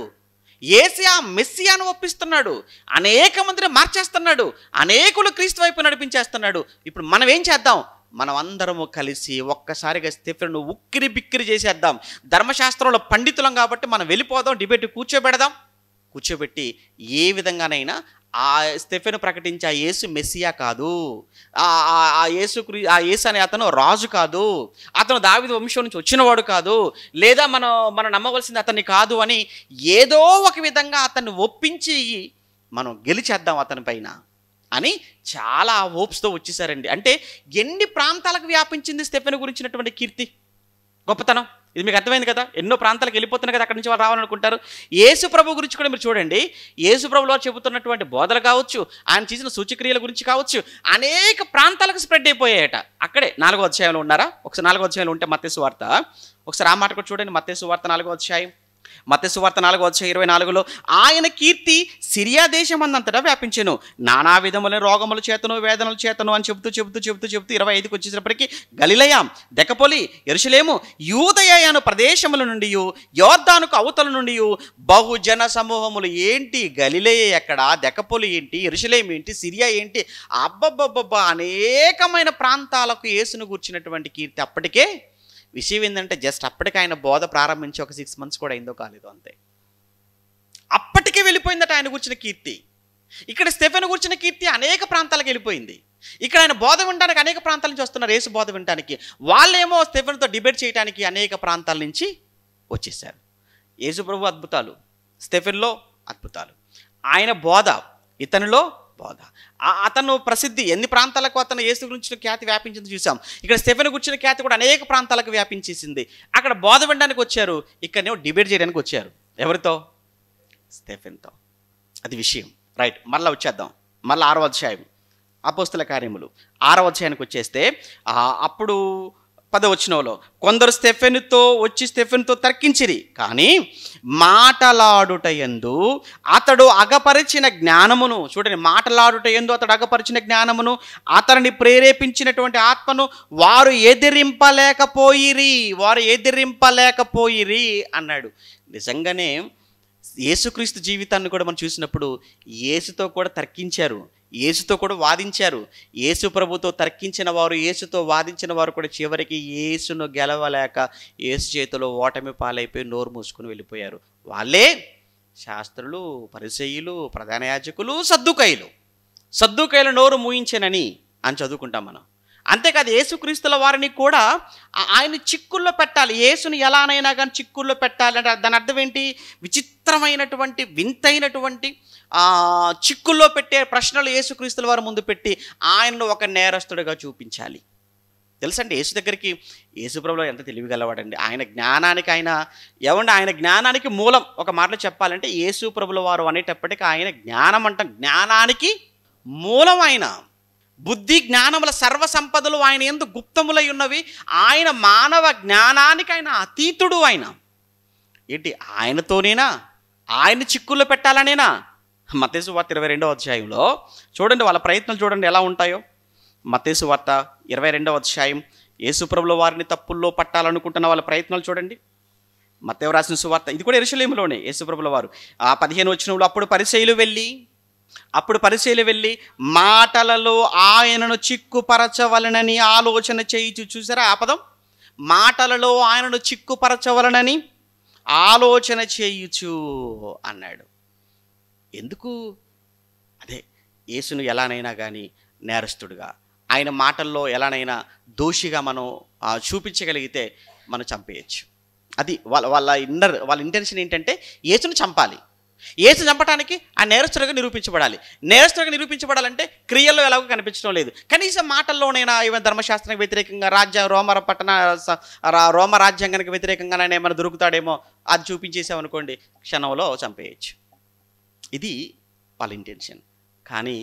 ఏసే ఆ మెస్సియాను ఒప్పిస్తున్నాడు అనేక మందిని మార్చేస్తున్నాడు అనేకులు క్రీస్తు వైపు నడిపించేస్తున్నాడు ఇప్పుడు మనం ఏం చేద్దాం మనం అందరము కలిసి ఒక్కసారిగా స్టెఫెన్ను ఉక్కిరి బిక్కిరి చేసేద్దాం ధర్మశాస్త్రంలో పండితులం కాబట్టి మనం వెళ్ళిపోదాం డిబేట్ కూర్చోబెడదాం కూర్చోబెట్టి ఏ విధంగానైనా ఆ స్టెఫెను ప్రకటించే ఆ యేసు మెస్సియా కాదు ఆ యేసు ఆ యేసు అనే అతను రాజు కాదు అతను దావిద వంశం నుంచి వచ్చినవాడు కాదు లేదా మనం మనం నమ్మవలసింది అతన్ని కాదు అని ఏదో ఒక విధంగా అతన్ని ఒప్పించి మనం గెలిచేద్దాం అతని పైన అని చాలా హోప్స్తో వచ్చేసారండి అంటే ఎన్ని ప్రాంతాలకు వ్యాపించింది స్టెఫెన్ గురించినటువంటి కీర్తి గొప్పతనం ఇది మీకు అర్థమైంది కదా ఎన్నో ప్రాంతాలకు వెళ్ళిపోతున్నాయి కదా అక్కడి నుంచి వాళ్ళు రావాలనుకుంటారు యేసు ప్రభు గురించి కూడా మీరు చూడండి యేసు వారు చెబుతున్నటువంటి బోధలు కావచ్చు ఆయన చేసిన సూచక్రియల గురించి కావచ్చు అనేక ప్రాంతాలకు స్ప్రెడ్ అయిపోయాయట అక్కడే నాలుగో అధ్యాయంలో ఉన్నారా ఒకసారి నాలుగో అధ్యాయంలో ఉంటే మత్స్సు వార్త ఒకసారి ఆ మాట కూడా చూడండి మత్స్సు వార్త నాలుగో అధ్యాయం మత్స్యవార్త నాలుగు వచ్చే ఇరవై నాలుగులో ఆయన కీర్తి సిరియా దేశం అందంతటా వ్యాపించను నానా విధములైన రోగముల చేతను వేదనల చేతను అని చెబుతూ చెబుతూ చెబుతూ చెబుతూ ఇరవై ఐదుకి వచ్చేసినప్పటికీ గలిలయాం దెకపోలి ఎరుసలేము యూదయాను ప్రదేశముల నుండి యోర్ధానుకు అవతల నుండి బహుజన సమూహములు ఏంటి గలిలయ ఎక్కడ దెకపోలి ఏంటి ఎరుసలేం ఏంటి సిరియా ఏంటి అబ్బబ్బబ్బబ్బా అనేకమైన ప్రాంతాలకు ఏసును కూర్చున్నటువంటి కీర్తి అప్పటికే విషయం ఏంటంటే జస్ట్ అప్పటికి ఆయన బోధ ప్రారంభించి ఒక సిక్స్ మంత్స్ కూడా అయిందో కాలేదు అంతే అప్పటికే వెళ్ళిపోయిందట ఆయన కూర్చున్న కీర్తి ఇక్కడ స్టెఫెన్ కూర్చున్న కీర్తి అనేక ప్రాంతాలకు వెళ్ళిపోయింది ఇక్కడ ఆయన బోధ వినడానికి అనేక ప్రాంతాల నుంచి వస్తున్నారు రేసు బోధ వినడానికి వాళ్ళేమో స్టెఫెన్తో డిబేట్ చేయడానికి అనేక ప్రాంతాల నుంచి వచ్చేసారు ప్రభు అద్భుతాలు స్టెఫెన్లో అద్భుతాలు ఆయన బోధ ఇతనిలో బోధ అతను ప్రసిద్ధి ఎన్ని ప్రాంతాలకు అతను ఏసు గురించిన ఖ్యాతి వ్యాపించింది చూసాం ఇక్కడ స్టెఫెన్ గుర్చిన ఖ్యాతి కూడా అనేక ప్రాంతాలకు వ్యాపించేసింది అక్కడ బోధ వినడానికి వచ్చారు ఇక్కడనే డిబేట్ చేయడానికి వచ్చారు ఎవరితో స్టెఫెన్తో అది విషయం రైట్ మళ్ళీ వచ్చేద్దాం మళ్ళీ ఆరో అధ్యాయం అపోస్తుల కార్యములు ఆరో అధ్యాయానికి వచ్చేస్తే అప్పుడు పదవచనంలో కొందరు స్టెఫెన్తో వచ్చి స్టెఫెన్తో తర్కించిరి కానీ మాటలాడుట ఎందు అతడు అగపరిచిన జ్ఞానమును చూడండి మాటలాడుట ఎందు అతడు అగపరిచిన జ్ఞానమును అతనిని ప్రేరేపించినటువంటి ఆత్మను వారు ఎదిరింపలేకపోయిరి వారు ఎదిరింపలేకపోయిరి అన్నాడు నిజంగానే యేసుక్రీస్తు జీవితాన్ని కూడా మనం చూసినప్పుడు ఏసుతో కూడా తర్కించారు యేసుతో కూడా వాదించారు యేసు ప్రభుతో తర్కించిన వారు యేసుతో వాదించిన వారు కూడా చివరికి యేసును గెలవలేక యేసు చేతిలో ఓటమి పాలైపోయి నోరు మూసుకుని వెళ్ళిపోయారు వాళ్ళే శాస్త్రులు పరిచయులు ప్రధాన యాజకులు సద్దుకైలు సద్దుకైల నోరు మూయించనని అని చదువుకుంటాం మనం అంతేకాదు యేసుక్రీస్తుల వారిని కూడా ఆయన చిక్కుల్లో పెట్టాలి యేసుని ఎలానైనా కానీ చిక్కుల్లో పెట్టాలి అంటే దాని అర్థం ఏంటి విచిత్రమైనటువంటి వింతైనటువంటి చిక్కుల్లో పెట్టే ప్రశ్నలు యేసుక్రీస్తుల వారి ముందు పెట్టి ఆయనను ఒక నేరస్తుడిగా చూపించాలి తెలుసండి యేసు దగ్గరికి యేసుప్రభులో ఎంత తెలివిగలవాడండి ఆయన జ్ఞానానికి ఆయన ఏమండి ఆయన జ్ఞానానికి మూలం ఒక మాటలు చెప్పాలంటే యేసు ప్రభుల వారు అనేటప్పటికీ ఆయన జ్ఞానం అంట జ్ఞానానికి మూలం ఆయన బుద్ధి జ్ఞానముల సర్వ సంపదలు ఆయన ఎందు గుప్తములై ఉన్నవి ఆయన మానవ జ్ఞానానికి ఆయన అతీతుడు ఆయన ఏంటి ఆయనతోనేనా ఆయన చిక్కుల్లో పెట్టాలనేనా మతేసు వార్త ఇరవై రెండవ అధ్యాయంలో చూడండి వాళ్ళ ప్రయత్నాలు చూడండి ఎలా ఉంటాయో మతేసు వార్త ఇరవై రెండవ అధ్యాయం యేసుప్రభుల వారిని తప్పుల్లో పట్టాలనుకుంటున్న వాళ్ళ ప్రయత్నాలు చూడండి మతేవ రాసిన సువార్త ఇది కూడా ఎరుశలేములోనే యేసుప్రభుల వారు ఆ పదిహేను వచ్చినప్పుడు అప్పుడు పరిశైలు వెళ్ళి అప్పుడు పరిశీలి వెళ్ళి మాటలలో ఆయనను చిక్కుపరచవలనని ఆలోచన చేయించు చూసారా ఆ పదం మాటలలో ఆయనను చిక్కుపరచవలనని ఆలోచన చేయుచు అన్నాడు ఎందుకు అదే యేసును ఎలానైనా కానీ నేరస్తుడుగా ఆయన మాటల్లో ఎలానైనా దోషిగా మనం చూపించగలిగితే మనం చంపేయచ్చు అది వాళ్ళ వాళ్ళ ఇన్నర్ వాళ్ళ ఇంటెన్షన్ ఏంటంటే యేసును చంపాలి ఏసు చంపడానికి ఆ నేరస్తుడిగా నిరూపించబడాలి నేరస్తుడిగా నిరూపించబడాలంటే క్రియల్లో ఎలాగో కనిపించడం లేదు కనీసం మాటల్లోనైనా ఏమైనా ధర్మశాస్త్రానికి వ్యతిరేకంగా రాజ్య రోమ పట్టణ రోమ రాజ్యాంగానికి వ్యతిరేకంగానే ఏమైనా దొరుకుతాడేమో అది చూపించేసామనుకోండి క్షణంలో చంపేయచ్చు ఇది వాళ్ళ ఇంటెన్షన్ కానీ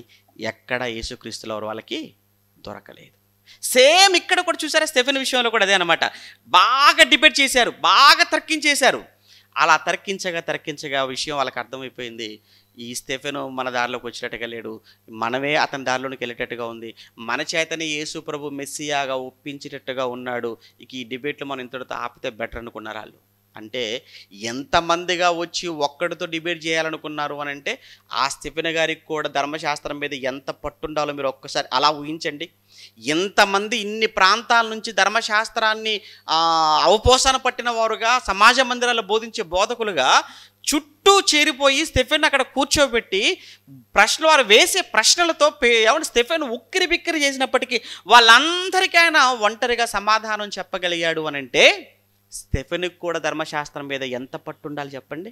ఎక్కడ యేసుక్రీస్తుల వాళ్ళకి దొరకలేదు సేమ్ ఇక్కడ కూడా చూసారా స్టెఫెన్ విషయంలో కూడా అదే అనమాట బాగా డిబేట్ చేశారు బాగా తర్కించేశారు అలా తర్కించగా తర్కించగా విషయం వాళ్ళకి అర్థమైపోయింది ఈ స్టెఫెను మన దారిలోకి వచ్చేటట్టుగా లేడు మనమే అతని దారిలోనికి వెళ్ళేటట్టుగా ఉంది మన చేతనే యేసు ప్రభు మెస్సియాగా ఒప్పించేటట్టుగా ఉన్నాడు ఇక ఈ డిబేట్లు మనం ఇంతటితో ఆపితే బెటర్ అనుకున్నారు వాళ్ళు అంటే ఎంతమందిగా వచ్చి ఒక్కడితో డిబేట్ చేయాలనుకున్నారు అని అంటే ఆ స్థిపిన గారికి కూడా ధర్మశాస్త్రం మీద ఎంత పట్టుండాలో మీరు ఒక్కసారి అలా ఊహించండి ఎంతమంది ఇన్ని ప్రాంతాల నుంచి ధర్మశాస్త్రాన్ని అవపోసన పట్టిన వారుగా సమాజ మందిరాలు బోధించే బోధకులుగా చుట్టూ చేరిపోయి స్టెఫెన్ అక్కడ కూర్చోబెట్టి ప్రశ్నలు వారు వేసే ప్రశ్నలతో ఏమంటే స్టెఫెన్ ఉక్కిరి బిక్కిరి చేసినప్పటికీ వాళ్ళందరికైనా ఒంటరిగా సమాధానం చెప్పగలిగాడు అని అంటే స్టెఫెన్కి కూడా ధర్మశాస్త్రం మీద ఎంత పట్టు ఉండాలి చెప్పండి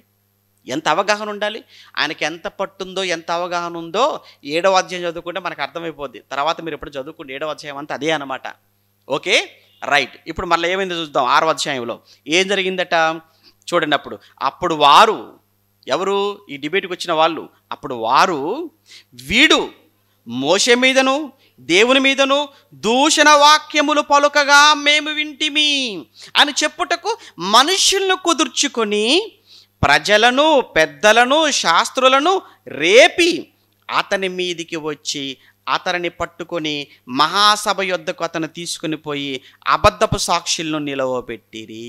ఎంత అవగాహన ఉండాలి ఆయనకి ఎంత పట్టుందో ఎంత అవగాహన ఉందో ఏడవ అధ్యాయం చదువుకుంటే మనకు అర్థమైపోద్ది తర్వాత మీరు ఇప్పుడు చదువుకుంటే ఏడవ అధ్యాయం అంతా అదే అనమాట ఓకే రైట్ ఇప్పుడు మళ్ళీ ఏమైంది చూద్దాం ఆరో అధ్యాయంలో ఏం జరిగిందట చూడండి అప్పుడు అప్పుడు వారు ఎవరు ఈ డిబేట్కి వచ్చిన వాళ్ళు అప్పుడు వారు వీడు మోసే మీదను దేవుని మీదను దూషణ వాక్యములు పలుకగా మేము వింటిమి అని చెప్పుటకు మనుషులను కుదుర్చుకొని ప్రజలను పెద్దలను శాస్త్రులను రేపి అతని మీదికి వచ్చి అతనిని పట్టుకొని మహాసభ యొద్దకు అతను తీసుకుని పోయి అబద్ధపు సాక్షులను నిలవబెట్టిరి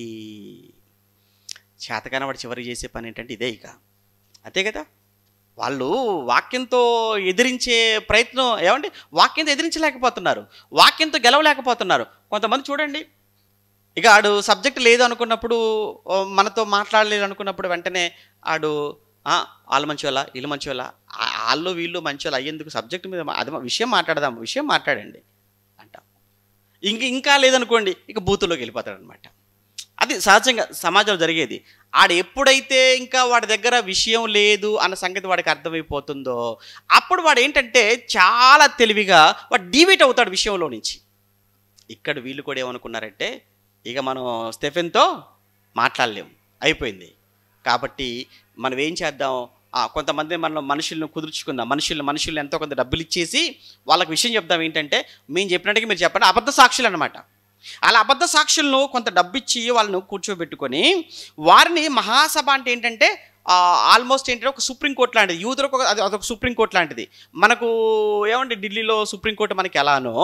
చేతకాన వాడు చివరి చేసే పని ఏంటంటే ఇదే ఇక అంతే కదా వాళ్ళు వాక్యంతో ఎదిరించే ప్రయత్నం ఏమంటే వాక్యంతో ఎదిరించలేకపోతున్నారు వాక్యంతో గెలవలేకపోతున్నారు కొంతమంది చూడండి ఇక ఆడు సబ్జెక్ట్ లేదు అనుకున్నప్పుడు మనతో మాట్లాడలేదు అనుకున్నప్పుడు వెంటనే ఆడు వాళ్ళు మంచివాళ్ళ వీళ్ళు మంచివాళ్ళ వాళ్ళు వీళ్ళు మంచివాళ్ళు అయ్యేందుకు సబ్జెక్ట్ మీద అది విషయం మాట్లాడదాం విషయం మాట్లాడండి అంటాం ఇంక ఇంకా లేదనుకోండి ఇక బూతులోకి వెళ్ళిపోతాడు అనమాట అది సహజంగా సమాజంలో జరిగేది ఆడు ఎప్పుడైతే ఇంకా వాడి దగ్గర విషయం లేదు అన్న సంగతి వాడికి అర్థమైపోతుందో అప్పుడు వాడు ఏంటంటే చాలా తెలివిగా వాడు డీవేట్ అవుతాడు విషయంలో నుంచి ఇక్కడ వీళ్ళు కూడా ఏమనుకున్నారంటే ఇక మనం స్టెఫెన్తో మాట్లాడలేము అయిపోయింది కాబట్టి మనం ఏం చేద్దాం కొంతమంది మనం మనుషులను కుదుర్చుకుందాం మనుషులు మనుషులను ఎంతో కొంత డబ్బులు ఇచ్చేసి వాళ్ళకి విషయం చెప్దాం ఏంటంటే మేము చెప్పినట్టుగా మీరు చెప్పండి అబద్ధ సాక్షులు అనమాట అలా అబద్ధ సాక్షులను కొంత డబ్బిచ్చి వాళ్ళను కూర్చోబెట్టుకొని వారిని మహాసభ అంటే ఏంటంటే ఆల్మోస్ట్ ఏంటంటే ఒక సుప్రీంకోర్టు లాంటిది యూదులకు అది అదొక సుప్రీంకోర్టు లాంటిది మనకు ఏమంటే ఢిల్లీలో సుప్రీంకోర్టు మనకి ఎలానో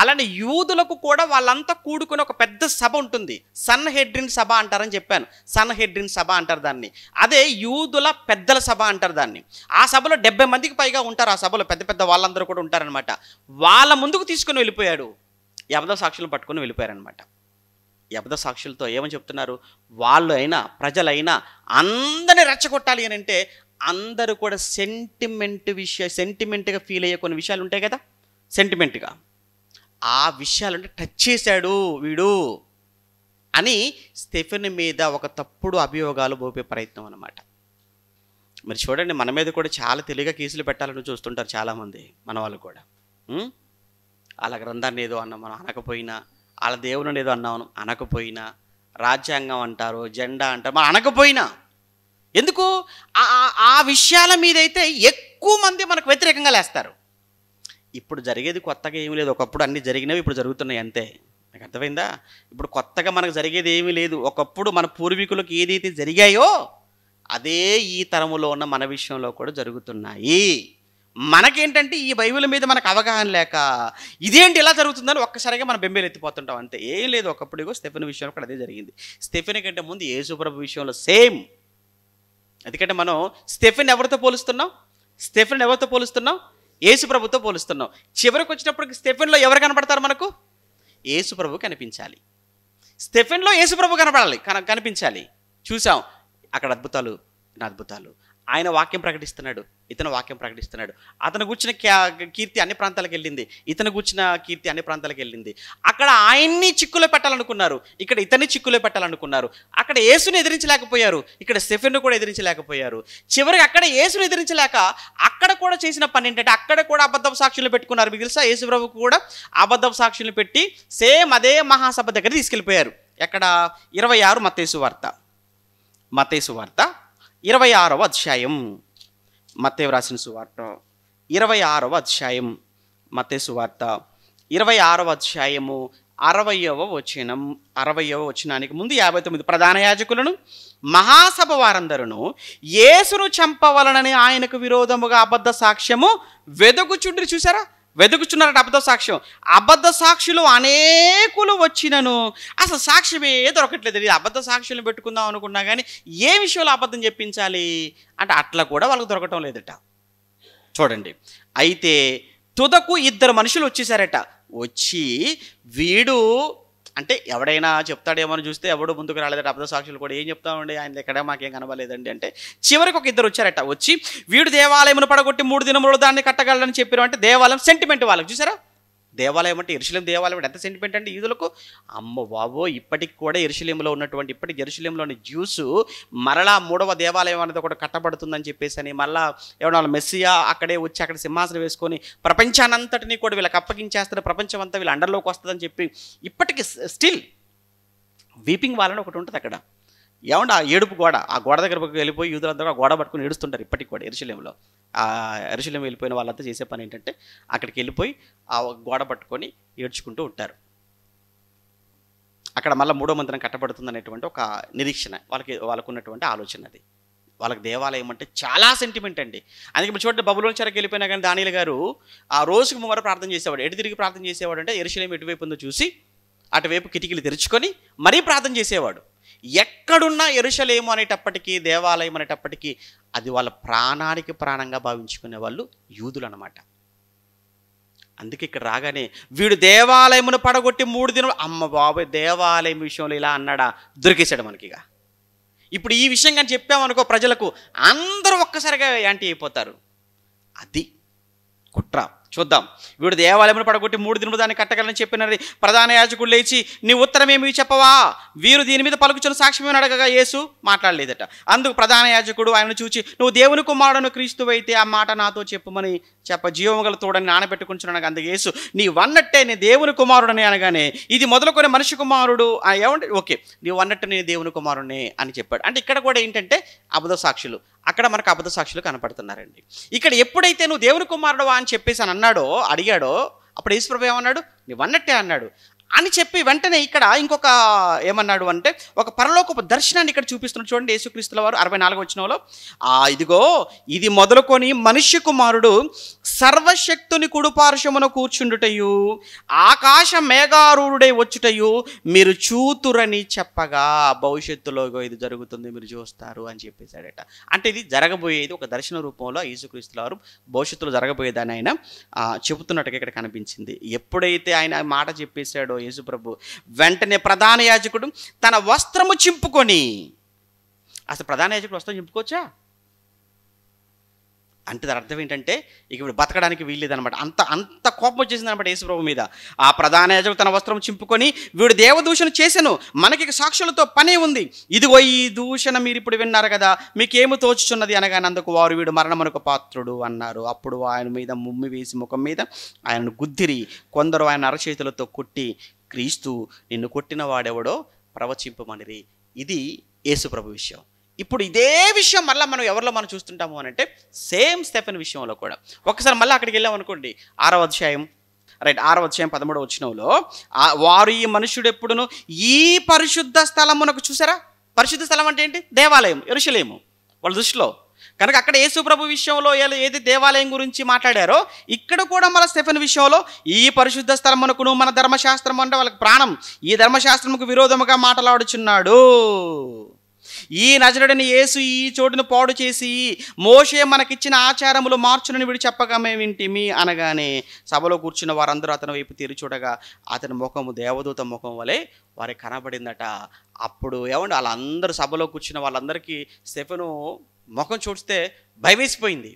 అలానే యూదులకు కూడా వాళ్ళంతా కూడుకుని ఒక పెద్ద సభ ఉంటుంది సన్ హెడ్రిన్ సభ అంటారని చెప్పాను సన్ హెడ్రిన్ సభ అంటారు దాన్ని అదే యూదుల పెద్దల సభ అంటారు దాన్ని ఆ సభలో డెబ్బై మందికి పైగా ఉంటారు ఆ సభలో పెద్ద పెద్ద వాళ్ళందరూ కూడా ఉంటారనమాట వాళ్ళ ముందుకు తీసుకుని వెళ్ళిపోయాడు యబద సాక్షులను పట్టుకుని వెళ్ళిపోయారనమాట యబద సాక్షులతో ఏమని చెప్తున్నారు వాళ్ళు అయినా ప్రజలైనా అందరిని రెచ్చగొట్టాలి అని అంటే అందరూ కూడా సెంటిమెంట్ విషయ సెంటిమెంట్గా ఫీల్ అయ్యే కొన్ని విషయాలు ఉంటాయి కదా సెంటిమెంట్గా ఆ విషయాలు అంటే టచ్ చేశాడు వీడు అని స్టెఫెన్ మీద ఒక తప్పుడు అభియోగాలు పోపే ప్రయత్నం అనమాట మరి చూడండి మన మీద కూడా చాలా తెలివిగా కేసులు పెట్టాలని చూస్తుంటారు చాలామంది మన వాళ్ళు కూడా వాళ్ళ గ్రంథాన్ని ఏదో అన్నాం మనం అనకపోయినా వాళ్ళ దేవుని ఏదో అన్నాం అనకపోయినా రాజ్యాంగం అంటారు జెండా అంటారు మనం అనకపోయినా ఎందుకు ఆ విషయాల మీదైతే ఎక్కువ మంది మనకు వ్యతిరేకంగా లేస్తారు ఇప్పుడు జరిగేది కొత్తగా ఏమీ లేదు ఒకప్పుడు అన్నీ జరిగినవి ఇప్పుడు జరుగుతున్నాయి అంతే నాకు అర్థమైందా ఇప్పుడు కొత్తగా మనకు జరిగేది ఏమీ లేదు ఒకప్పుడు మన పూర్వీకులకు ఏదైతే జరిగాయో అదే ఈ తరములో ఉన్న మన విషయంలో కూడా జరుగుతున్నాయి మనకేంటంటే ఈ బైబిల్ మీద మనకు అవగాహన లేక ఇదేంటి ఇలా జరుగుతుందని ఒక్కసారిగా మనం బెంబేలు ఎత్తిపోతుంటాం అంతే ఏం లేదు ఒకప్పుడు స్టెఫెన్ విషయంలో కూడా అదే జరిగింది స్టెఫెన్ కంటే ముందు ఏసుప్రభు విషయంలో సేమ్ ఎందుకంటే మనం స్టెఫెన్ ఎవరితో పోలుస్తున్నాం స్టెఫెన్ ఎవరితో పోలుస్తున్నాం ఏసుప్రభుతో పోలుస్తున్నాం చివరికి వచ్చినప్పటికి స్టెఫెన్లో ఎవరు కనపడతారు మనకు ఏసుప్రభు కనిపించాలి స్టెఫెన్లో ఏసుప్రభు కనపడాలి కన కనిపించాలి చూసాం అక్కడ అద్భుతాలు నా అద్భుతాలు ఆయన వాక్యం ప్రకటిస్తున్నాడు ఇతను వాక్యం ప్రకటిస్తున్నాడు అతను కూర్చిన కీర్తి అన్ని ప్రాంతాలకు వెళ్ళింది ఇతను కూర్చిన కీర్తి అన్ని ప్రాంతాలకు వెళ్ళింది అక్కడ ఆయన్ని చిక్కులో పెట్టాలనుకున్నారు ఇక్కడ ఇతన్ని చిక్కులో పెట్టాలనుకున్నారు అక్కడ యేసును ఎదిరించలేకపోయారు ఇక్కడ సెఫెన్ను కూడా ఎదిరించలేకపోయారు చివరికి అక్కడ యేసును ఎదిరించలేక అక్కడ కూడా చేసిన పని ఏంటంటే అక్కడ కూడా అబద్ధపు సాక్షులు పెట్టుకున్నారు మీకు తెలుసా ప్రభు కూడా అబద్ధపు సాక్షులు పెట్టి సేమ్ అదే మహాసభ దగ్గర తీసుకెళ్ళిపోయారు ఎక్కడ ఇరవై ఆరు మతేసు వార్త మతేసు వార్త ఇరవై ఆరవ అధ్యాయం మత్తే వ్రాసిన సువార్త ఇరవై ఆరవ అధ్యాయం మత్తే సువార్త ఇరవై ఆరవ అధ్యాయము అరవయవ వచనం అరవయవ వచనానికి ముందు యాభై తొమ్మిది ప్రధాన యాజకులను మహాసభ వారందరూ యేసును చంపవలనని ఆయనకు విరోధముగా అబద్ధ సాక్ష్యము వెదగుచుండ్రి చూసారా వెతుకుచున్నారట అబద్ధ సాక్ష్యం అబద్ధ సాక్షులు అనేకులు వచ్చినను అసలు సాక్ష్యమే దొరకట్లేదు ఇది అబద్ధ సాక్షులను పెట్టుకుందాం అనుకున్నా కానీ ఏ విషయంలో అబద్ధం చెప్పించాలి అంటే అట్లా కూడా వాళ్ళకు దొరకటం లేదట చూడండి అయితే తుదకు ఇద్దరు మనుషులు వచ్చేసారట వచ్చి వీడు అంటే ఎవడైనా చెప్తాడేమో చూస్తే ఎవడు ముందుకు రాలేదు అబద్ధ సాక్షులు కూడా ఏం చెప్తామండి ఆయన ఎక్కడ మాకేం కనబడలేదండి అంటే చివరికి ఒక ఇద్దరు వచ్చారట వచ్చి వీడు దేవాలయమును పడగొట్టి మూడు దినములు దాన్ని కట్టగలని చెప్పారు అంటే దేవాలయం సెంటిమెంట్ వాళ్ళకి చూసారా దేవాలయం అంటే ఎరుశలేం దేవాలయం అంటే ఎంత సెంటిమెంట్ అంటే ఈదులకు అమ్మ బాబో ఇప్పటికి కూడా ఎరుశలేంలో ఉన్నటువంటి ఇప్పటికి ఎరుశలేంలోని జ్యూస్ మరలా మూడవ దేవాలయం అనేది ఒకటి కట్టబడుతుందని చెప్పేసి అని మళ్ళా ఏమన్నా మెస్సియా అక్కడే వచ్చి అక్కడ సింహాసనం వేసుకొని ప్రపంచానంతటిని కూడా వీళ్ళకి అప్పగించేస్తారు ప్రపంచం అంతా వీళ్ళ అండర్లోకి వస్తుందని చెప్పి ఇప్పటికీ స్టిల్ వీపింగ్ వాళ్ళని ఒకటి ఉంటుంది అక్కడ ఏమంటే ఆ ఏడుపు గోడ ఆ గోడ దగ్గర వెళ్ళిపోయి యూదులందరూ ఆ గోడ పట్టుకుని ఏడుస్తుంటారు ఇప్పటికి కూడా ఎరుశలేంలో ఆ ఎరుశలేం వెళ్ళిపోయిన వాళ్ళంతా చేసే పని ఏంటంటే అక్కడికి వెళ్ళిపోయి ఆ గోడ పట్టుకొని ఏడ్చుకుంటూ ఉంటారు అక్కడ మళ్ళీ మూడో మందిరం కట్టబడుతుంది అనేటువంటి ఒక నిరీక్షణ వాళ్ళకి వాళ్ళకున్నటువంటి ఆలోచన అది వాళ్ళకి దేవాలయం అంటే చాలా సెంటిమెంట్ అండి అందుకే ఇప్పుడు చూడండి బబులోని చెరకు వెళ్ళిపోయినా కానీ దానిలు గారు ఆ రోజుకు మూవర ప్రార్థన చేసేవాడు ఎటు తిరిగి ప్రార్థన చేసేవాడు అంటే ఎరుశలేం ఎటువైపు ఉందో చూసి అటువైపు కిటికీలు తెరుచుకొని మరీ ప్రార్థన చేసేవాడు ఎక్కడున్నా ఎరుషలేము అనేటప్పటికీ దేవాలయం అనేటప్పటికీ అది వాళ్ళ ప్రాణానికి ప్రాణంగా భావించుకునే వాళ్ళు యూదులు అనమాట అందుకే ఇక్కడ రాగానే వీడు దేవాలయమును పడగొట్టి మూడు దినం అమ్మ బాబు దేవాలయం విషయంలో ఇలా అన్నాడా దొరికేశాడు మనకి ఇక ఇప్పుడు ఈ విషయం కానీ చెప్పామనుకో ప్రజలకు అందరూ ఒక్కసారిగా యాంటీ అయిపోతారు అది కుట్ర చూద్దాం వీడు దేవాలయంలో పడగొట్టి మూడు దినములు దాన్ని కట్టగలని చెప్పినది ప్రధాన యాజకుడు లేచి నీ ఉత్తరం ఏమి చెప్పవా వీరు దీని మీద పలుకుచున్న సాక్ష్యమేమి అడగగా యేసు మాట్లాడలేదట అందుకు ప్రధాన యాజకుడు ఆయన చూచి నువ్వు దేవుని క్రీస్తు అయితే ఆ మాట నాతో చెప్పుమని చెప్ప జీవముగల తోడని నానబెట్టుకుంటున్నాను అందుకు యేసు నీ వన్నట్టే నేను దేవుని కుమారుడని అనగానే ఇది మొదలుకొని మనిషి కుమారుడు ఏమంటే ఓకే నీవు అన్నట్టు నేను దేవుని కుమారుడిని అని చెప్పాడు అంటే ఇక్కడ కూడా ఏంటంటే అబద్ధ సాక్షులు అక్కడ మనకు అబద్ధ సాక్షులు కనపడుతున్నారండి ఇక్కడ ఎప్పుడైతే నువ్వు దేవుని కుమారుడు అని చెప్పేసి అని అన్నాడో అడిగాడో అప్పుడు యేసుప్రభు ఏమన్నాడు నువ్వు అన్నట్టే అన్నాడు అని చెప్పి వెంటనే ఇక్కడ ఇంకొక ఏమన్నాడు అంటే ఒక పరలోకపు దర్శనాన్ని ఇక్కడ చూపిస్తున్నాడు చూడండి యేసుక్రీస్తుల వారు అరవై నాలుగు వచ్చినలో ఆ ఇదిగో ఇది మొదలుకొని మనుష్య కుమారుడు సర్వశక్తుని కుడుపార్శ్వమున కూర్చుండుటయు ఆకాశ మేఘారూఢుడై వచ్చుటయు మీరు చూతురని చెప్పగా భవిష్యత్తులో ఇది జరుగుతుంది మీరు చూస్తారు అని చెప్పేశాడట అంటే ఇది జరగబోయేది ఒక దర్శన రూపంలో యేసుక్రీస్తుల వారు భవిష్యత్తులో జరగబోయేదని ఆయన చెబుతున్నట్టుగా ఇక్కడ కనిపించింది ఎప్పుడైతే ఆయన మాట చెప్పేశాడో యేసుప్రభు వెంటనే ప్రధాన యాజకుడు తన వస్త్రము చింపుకొని అసలు ప్రధాన యాజకుడు వస్త్రం చింపుకోవచ్చా అంటే దాని అర్థం ఏంటంటే ఇక ఇప్పుడు బతకడానికి వీల్లేదనమాట అంత అంత కోపం వచ్చేసింది అనమాట యేసుప్రభు మీద ఆ ప్రధాన యాజకుడు తన వస్త్రం చింపుకొని వీడు దేవదూషణ చేశాను మనకి సాక్షులతో పనే ఉంది ఇదిగో ఈ దూషణ మీరు ఇప్పుడు విన్నారు కదా మీకేమి తోచుచున్నది అనగానందుకు వారు వీడు మరణమునకు పాత్రుడు అన్నారు అప్పుడు ఆయన మీద ముమ్మి వేసి ముఖం మీద ఆయనను గుద్దిరి కొందరు ఆయన అరచేతులతో కొట్టి క్రీస్తు నిన్ను కొట్టిన వాడెవడో ప్రవచింపమనిరి ఇది యేసుప్రభు విషయం ఇప్పుడు ఇదే విషయం మళ్ళీ మనం ఎవరిలో మనం చూస్తుంటాము అని అంటే సేమ్ స్టెఫెన్ విషయంలో కూడా ఒకసారి మళ్ళీ అక్కడికి వెళ్ళాం అనుకోండి ఆరవ అధ్యాయం రైట్ ఆరవ అధ్యాయం పదమూడు వచ్చినంలో వారు ఈ మనుషుడు ఎప్పుడును ఈ పరిశుద్ధ స్థలమునకు చూసారా పరిశుద్ధ స్థలం అంటే ఏంటి దేవాలయం ఎరుషులేము వాళ్ళ దృష్టిలో కనుక అక్కడ యేసుప్రభు విషయంలో ఏది దేవాలయం గురించి మాట్లాడారో ఇక్కడ కూడా మన స్టెఫెన్ విషయంలో ఈ పరిశుద్ధ స్థలమునకును మన ధర్మశాస్త్రం అంటే వాళ్ళకి ప్రాణం ఈ ధర్మశాస్త్రముకు విరోధముగా మాట్లాడుచున్నాడు ఈ నజరుడిని ఏసు ఈ చోటును పాడు చేసి మోషే మనకిచ్చిన ఆచారములు మార్చునని విడి చెప్పగా మేమింటిమి అనగానే సభలో కూర్చున్న వారందరూ అతని వైపు తీరు చూడగా అతని ముఖము దేవదూత ముఖం వలె వారి కనబడిందట అప్పుడు ఏమండి వాళ్ళందరూ సభలో కూర్చున్న వాళ్ళందరికీ స్టెఫెను ముఖం చూస్తే భయవేసిపోయింది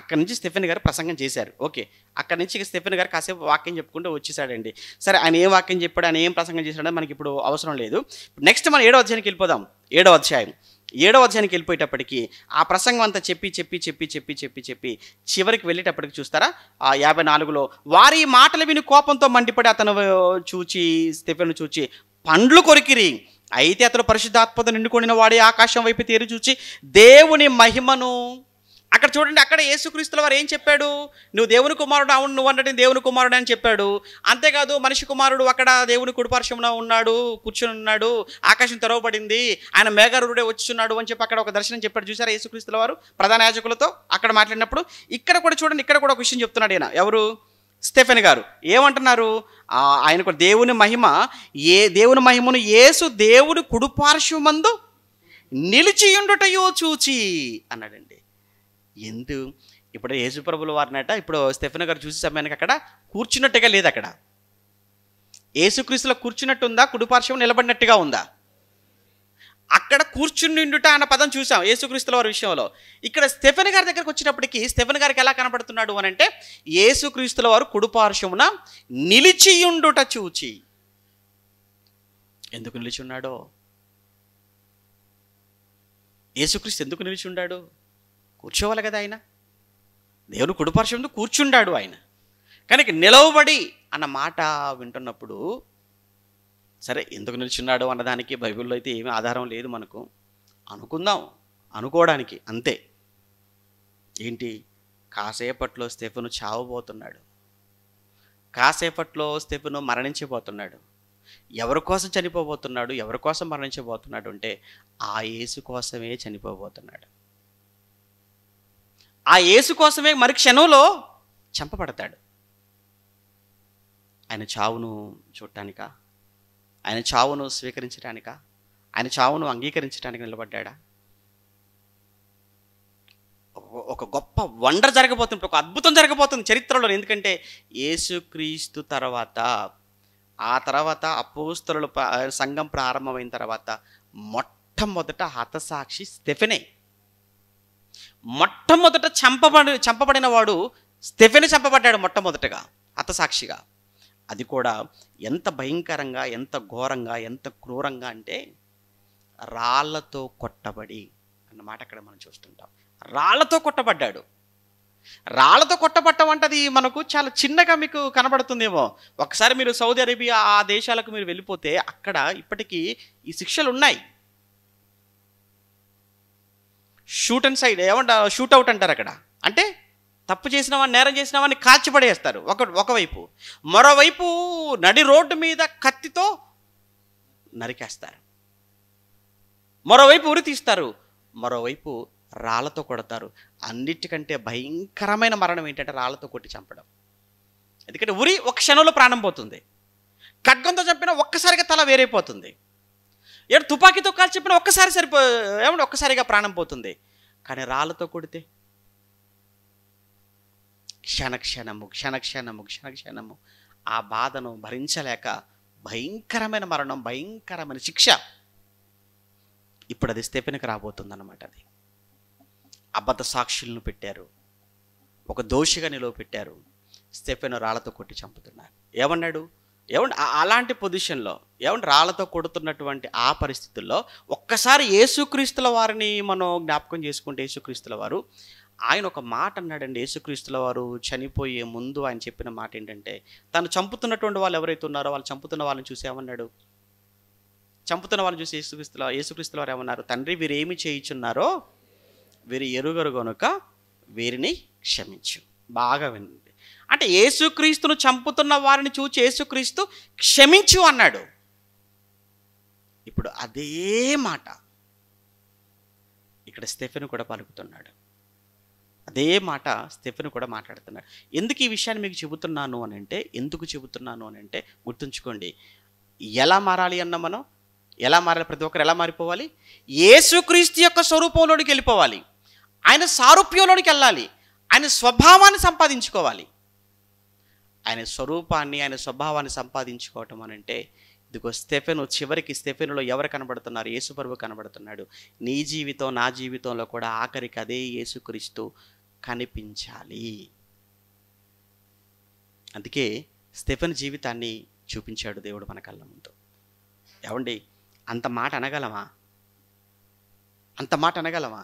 అక్కడి నుంచి స్టెఫెన్ గారు ప్రసంగం చేశారు ఓకే అక్కడి నుంచి స్టెఫెన్ గారు కాసేపు వాక్యం చెప్పుకుంటూ వచ్చేసాడండి సరే ఆయన ఏం వాక్యం చెప్పాడు ఆయన ఏం ప్రసంగం చేశాడో మనకి ఇప్పుడు అవసరం లేదు నెక్స్ట్ మనం ఏడో అధ్యాయానికి వెళ్ళిపోదాం ఏడో అధ్యాయం ఏడో అధ్యాయానికి వెళ్ళిపోయేటప్పటికి ఆ ప్రసంగం అంతా చెప్పి చెప్పి చెప్పి చెప్పి చెప్పి చెప్పి చివరికి వెళ్ళేటప్పటికి చూస్తారా ఆ యాభై నాలుగులో వారి మాటలు విని కోపంతో మండిపడి అతను చూచి స్టెఫెన్ చూచి పండ్లు కొరికిరి అయితే అతను పరిశుద్ధాత్మత నిండుకొనిన వాడే ఆకాశం వైపు తీరు చూచి దేవుని మహిమను అక్కడ చూడండి అక్కడ యేసుక్రీస్తుల వారు ఏం చెప్పాడు నువ్వు దేవుని కుమారుడు అవును నువ్వు అన్నట్టు దేవుని కుమారుడు అని చెప్పాడు అంతేకాదు మనిషి కుమారుడు అక్కడ దేవుని కుడిపార్శ్వంలో ఉన్నాడు కూర్చుని ఉన్నాడు ఆకాశం తెరవబడింది ఆయన మేఘరుడే వచ్చిన్నాడు అని చెప్పి అక్కడ ఒక దర్శనం చెప్పాడు చూసారా యేసుక్రీస్తుల వారు ప్రధాన యాజకులతో అక్కడ మాట్లాడినప్పుడు ఇక్కడ కూడా చూడండి ఇక్కడ కూడా ఒక విషయం చెప్తున్నాడు ఈయన ఎవరు స్టెఫెన్ గారు ఏమంటున్నారు ఆయన దేవుని మహిమ ఏ దేవుని మహిమను యేసు దేవుడు కుడిపార్శ్వమందు నిలిచియుండుటయో చూచి అన్నాడండి ఎందు ఇప్పుడు ప్రభులు వారినట ఇప్పుడు స్టెఫెన్ గారు చూసి సమయానికి అక్కడ కూర్చున్నట్టుగా లేదు అక్కడ ఏసుక్రీస్తులో కూర్చున్నట్టుందా కుడిపార్శ్వం నిలబడినట్టుగా ఉందా అక్కడ కూర్చుండుట అన్న పదం చూసాం ఏసుక్రీస్తుల వారి విషయంలో ఇక్కడ స్టెఫెన్ గారి దగ్గరకు వచ్చినప్పటికీ స్టెఫెన్ గారికి ఎలా కనపడుతున్నాడు అని అంటే ఏసుక్రీస్తుల వారు కుడుపార్శ్వమున నిలిచియుండుట చూచి ఎందుకు నిలిచి ఉన్నాడో ఏసుక్రీస్తు ఎందుకు నిలిచి ఉన్నాడు కూర్చోవాలి కదా ఆయన దేవుని కుడిపరచంతో కూర్చుండాడు ఆయన కనుక నిలవబడి అన్న మాట వింటున్నప్పుడు సరే ఎందుకు నిలిచున్నాడు అన్నదానికి బైబిల్లో అయితే ఏమీ ఆధారం లేదు మనకు అనుకుందాం అనుకోవడానికి అంతే ఏంటి కాసేపట్లో స్టెఫెను చావబోతున్నాడు కాసేపట్లో స్టెఫెను మరణించబోతున్నాడు ఎవరి కోసం చనిపోబోతున్నాడు ఎవరి కోసం మరణించబోతున్నాడు అంటే ఆ యేసు కోసమే చనిపోబోతున్నాడు ఆ యేసు కోసమే మరి క్షణంలో చంపబడతాడు ఆయన చావును చూడటానిక ఆయన చావును స్వీకరించడానిక ఆయన చావును అంగీకరించడానికి నిలబడ్డా ఒక గొప్ప వండర్ జరగబోతుంది ఒక అద్భుతం జరగబోతుంది చరిత్రలో ఎందుకంటే యేసుక్రీస్తు తర్వాత ఆ తర్వాత అపోస్తలు సంఘం ప్రారంభమైన తర్వాత మొట్టమొదట హతసాక్షి స్టెఫెనే మొట్టమొదట చంపబడి చంపబడిన వాడు స్టెఫెన్ చంపబడ్డాడు మొట్టమొదటగా అత్తసాక్షిగా అది కూడా ఎంత భయంకరంగా ఎంత ఘోరంగా ఎంత క్రూరంగా అంటే రాళ్లతో కొట్టబడి అన్నమాట అక్కడ మనం చూస్తుంటాం రాళ్లతో కొట్టబడ్డాడు రాళ్లతో కొట్టబట్టం అంటే అది మనకు చాలా చిన్నగా మీకు కనబడుతుందేమో ఒకసారి మీరు సౌదీ అరేబియా ఆ దేశాలకు మీరు వెళ్ళిపోతే అక్కడ ఇప్పటికీ ఈ శిక్షలు ఉన్నాయి షూట్ అండ్ సైడ్ ఏమంటా షూట్ అవుట్ అంటారు అక్కడ అంటే తప్పు చేసిన వాడిని నేరం చేసిన వాడిని కాల్చిపడేస్తారు ఒక ఒకవైపు మరోవైపు నడి రోడ్డు మీద కత్తితో నరికేస్తారు మరోవైపు ఉరి తీస్తారు మరోవైపు రాళ్లతో కొడతారు అన్నిటికంటే భయంకరమైన మరణం ఏంటంటే రాళ్లతో కొట్టి చంపడం ఎందుకంటే ఉరి ఒక క్షణంలో ప్రాణం పోతుంది ఖడ్గంతో చంపిన ఒక్కసారిగా తల వేరైపోతుంది ఏడు తుపాకీతో కాల్చిపోయిన ఒక్కసారి సరిపో ఏమంటే ఒక్కసారిగా ప్రాణం పోతుంది కానీ రాళ్ళతో కొడితే క్షణక్షణము క్షణక్షణము క్షణక్షణము ఆ బాధను భరించలేక భయంకరమైన మరణం భయంకరమైన శిక్ష ఇప్పుడు అది స్థెపెనికి రాబోతుందన్నమాట అది అబద్ధ సాక్షులను పెట్టారు ఒక దోషిగా నిలువ పెట్టారు స్టెఫెను రాళ్ళతో కొట్టి చంపుతున్నారు ఏమన్నాడు ఏమంటే అలాంటి పొజిషన్లో ఏమంటే రాళ్లతో కొడుతున్నటువంటి ఆ పరిస్థితుల్లో ఒక్కసారి యేసుక్రీస్తుల వారిని మనం జ్ఞాపకం చేసుకుంటే యేసుక్రీస్తుల వారు ఆయన ఒక మాట అన్నాడండి యేసుక్రీస్తుల వారు చనిపోయే ముందు ఆయన చెప్పిన మాట ఏంటంటే తను చంపుతున్నటువంటి వాళ్ళు ఎవరైతే ఉన్నారో వాళ్ళు చంపుతున్న వాళ్ళని చూసేమన్నాడు చంపుతున్న వాళ్ళని చూసి యేసుక్రీస్తుల యేసుక్రీస్తుల వారు ఏమన్నారు తండ్రి వీరు ఏమి చేయించున్నారో వీరు ఎరుగరు కనుక వీరిని క్షమించు బాగా వినండి అంటే యేసుక్రీస్తును చంపుతున్న వారిని చూచి యేసుక్రీస్తు క్షమించు అన్నాడు ఇప్పుడు అదే మాట ఇక్కడ స్టెఫెన్ కూడా పలుకుతున్నాడు అదే మాట స్టెఫెన్ కూడా మాట్లాడుతున్నాడు ఎందుకు ఈ విషయాన్ని మీకు చెబుతున్నాను అని అంటే ఎందుకు చెబుతున్నాను అని అంటే గుర్తుంచుకోండి ఎలా మారాలి అన్న మనం ఎలా మారాలి ప్రతి ఒక్కరు ఎలా మారిపోవాలి ఏసుక్రీస్తు యొక్క స్వరూపంలోనికి వెళ్ళిపోవాలి ఆయన సారూప్యంలోనికి వెళ్ళాలి ఆయన స్వభావాన్ని సంపాదించుకోవాలి ఆయన స్వరూపాన్ని ఆయన స్వభావాన్ని సంపాదించుకోవటం అని అంటే ఇదిగో స్టెఫెను చివరికి స్టెఫెనులో ఎవరు కనబడుతున్నారు యేసుప్రభు కనబడుతున్నాడు నీ జీవితం నా జీవితంలో కూడా ఆఖరికి అదే యేసుక్రీస్తు కనిపించాలి అందుకే స్టెఫెన్ జీవితాన్ని చూపించాడు దేవుడు మన కళ్ళ ముందు ఏమండి అంత మాట అనగలమా అంత మాట అనగలమా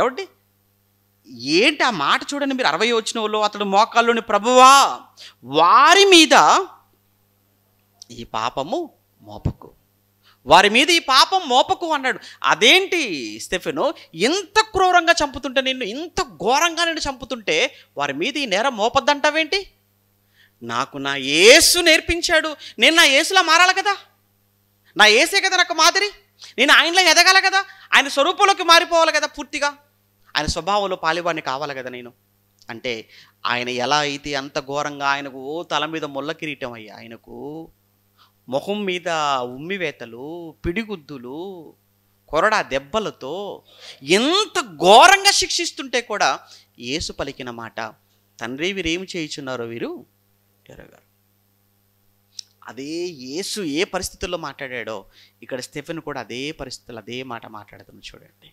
ఎవండి ఏంటి ఆ మాట చూడండి మీరు అరవై వాళ్ళు అతడు మోకాల్లోని ప్రభువా వారి మీద ఈ పాపము మోపకు వారి మీద ఈ పాపం మోపకు అన్నాడు అదేంటి స్టెఫెను ఇంత క్రూరంగా చంపుతుంటే నిన్ను ఇంత ఘోరంగా నేను చంపుతుంటే వారి మీద ఈ నేరం మోపద్దంటావేంటి నాకు నా ఏసు నేర్పించాడు నేను నా ఏసులా మారాలి కదా నా ఏసే కదా నాకు మాదిరి నేను ఆయనలో ఎదగాలి కదా ఆయన స్వరూపంలోకి మారిపోవాలి కదా పూర్తిగా ఆయన స్వభావంలో పాలివాడిని కావాలి కదా నేను అంటే ఆయన ఎలా అయితే అంత ఘోరంగా ఆయనకు తల మీద ముళ్ళ కిరీటం అయ్యి ఆయనకు ముఖం మీద ఉమ్మివేతలు పిడిగుద్దులు కొరడా దెబ్బలతో ఎంత ఘోరంగా శిక్షిస్తుంటే కూడా ఏసు పలికిన మాట తండ్రి వీరేమి చేయించున్నారో వీరు ఎరగారు అదే ఏసు ఏ పరిస్థితుల్లో మాట్లాడాడో ఇక్కడ స్టెఫెన్ కూడా అదే పరిస్థితుల్లో అదే మాట మాట్లాడుతున్నాడు చూడండి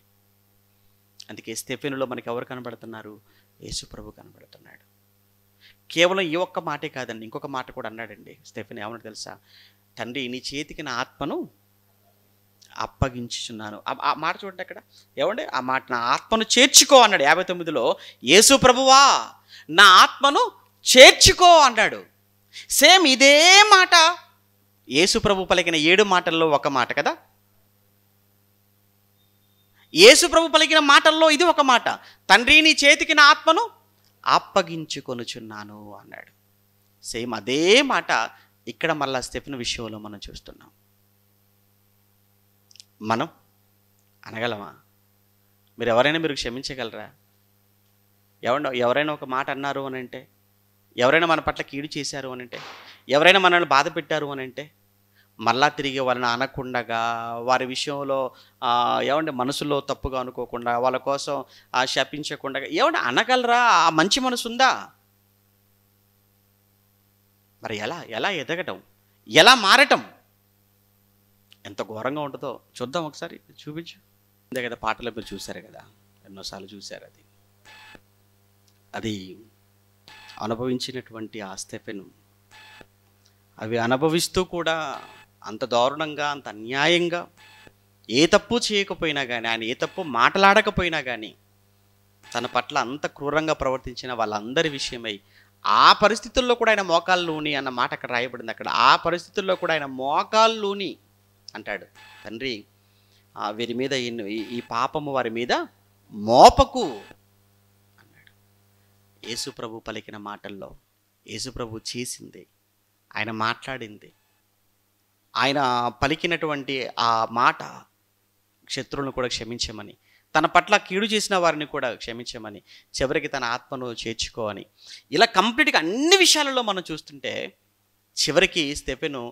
అందుకే స్టెఫెన్లో మనకి ఎవరు కనబడుతున్నారు యేసుప్రభు కనబడుతున్నాడు కేవలం ఈ ఒక్క మాటే కాదండి ఇంకొక మాట కూడా అన్నాడండి స్టెఫెన్ ఏమన్నా తెలుసా తండ్రి నీ చేతికి నా ఆత్మను అప్పగించుచున్నాను ఆ మాట చూడండి అక్కడ ఏమండి ఆ మాట నా ఆత్మను చేర్చుకో అన్నాడు యాభై తొమ్మిదిలో యేసు ప్రభువా నా ఆత్మను చేర్చుకో అన్నాడు సేమ్ ఇదే మాట యేసు ప్రభు పలికిన ఏడు మాటల్లో ఒక మాట కదా యేసు ప్రభు పలికిన మాటల్లో ఇది ఒక మాట తండ్రి నీ చేతికి నా ఆత్మను అప్పగించుకొనుచున్నాను అన్నాడు సేమ్ అదే మాట ఇక్కడ మళ్ళా స్టెఫిన్ విషయంలో మనం చూస్తున్నాం మనం అనగలమా మీరు ఎవరైనా మీరు క్షమించగలరా ఎవరో ఎవరైనా ఒక మాట అన్నారు అని అంటే ఎవరైనా మన పట్ల కీడు చేశారు అని అంటే ఎవరైనా మనల్ని బాధ పెట్టారు అని అంటే మళ్ళా తిరిగి వాళ్ళని అనకుండగా వారి విషయంలో ఏమంటే మనసులో తప్పుగా అనుకోకుండా వాళ్ళ కోసం శపించకుండా ఏమంటే అనగలరా ఆ మంచి మనసు ఉందా మరి ఎలా ఎలా ఎదగటం ఎలా మారటం ఎంత ఘోరంగా ఉంటుందో చూద్దాం ఒకసారి చూపించు అంతే కదా పాటలు మీరు చూశారు కదా ఎన్నోసార్లు చూశారు అది అది అనుభవించినటువంటి ఆస్తెపెను అవి అనుభవిస్తూ కూడా అంత దారుణంగా అంత అన్యాయంగా ఏ తప్పు చేయకపోయినా కానీ ఆయన ఏ తప్పు మాట్లాడకపోయినా కానీ తన పట్ల అంత క్రూరంగా ప్రవర్తించిన వాళ్ళందరి విషయమై ఆ పరిస్థితుల్లో కూడా ఆయన మోకాల్లోని అన్న మాట అక్కడ రాయబడింది అక్కడ ఆ పరిస్థితుల్లో కూడా ఆయన మోకాల్లోని అంటాడు తండ్రి వీరి మీద ఈ పాపము వారి మీద మోపకు అన్నాడు యేసుప్రభు పలికిన మాటల్లో యేసుప్రభు చేసింది ఆయన మాట్లాడింది ఆయన పలికినటువంటి ఆ మాట శత్రువులను కూడా క్షమించమని తన పట్ల కీడు చేసిన వారిని కూడా క్షమించమని చివరికి తన ఆత్మను అని ఇలా కంప్లీట్గా అన్ని విషయాలలో మనం చూస్తుంటే చివరికి స్టెఫెను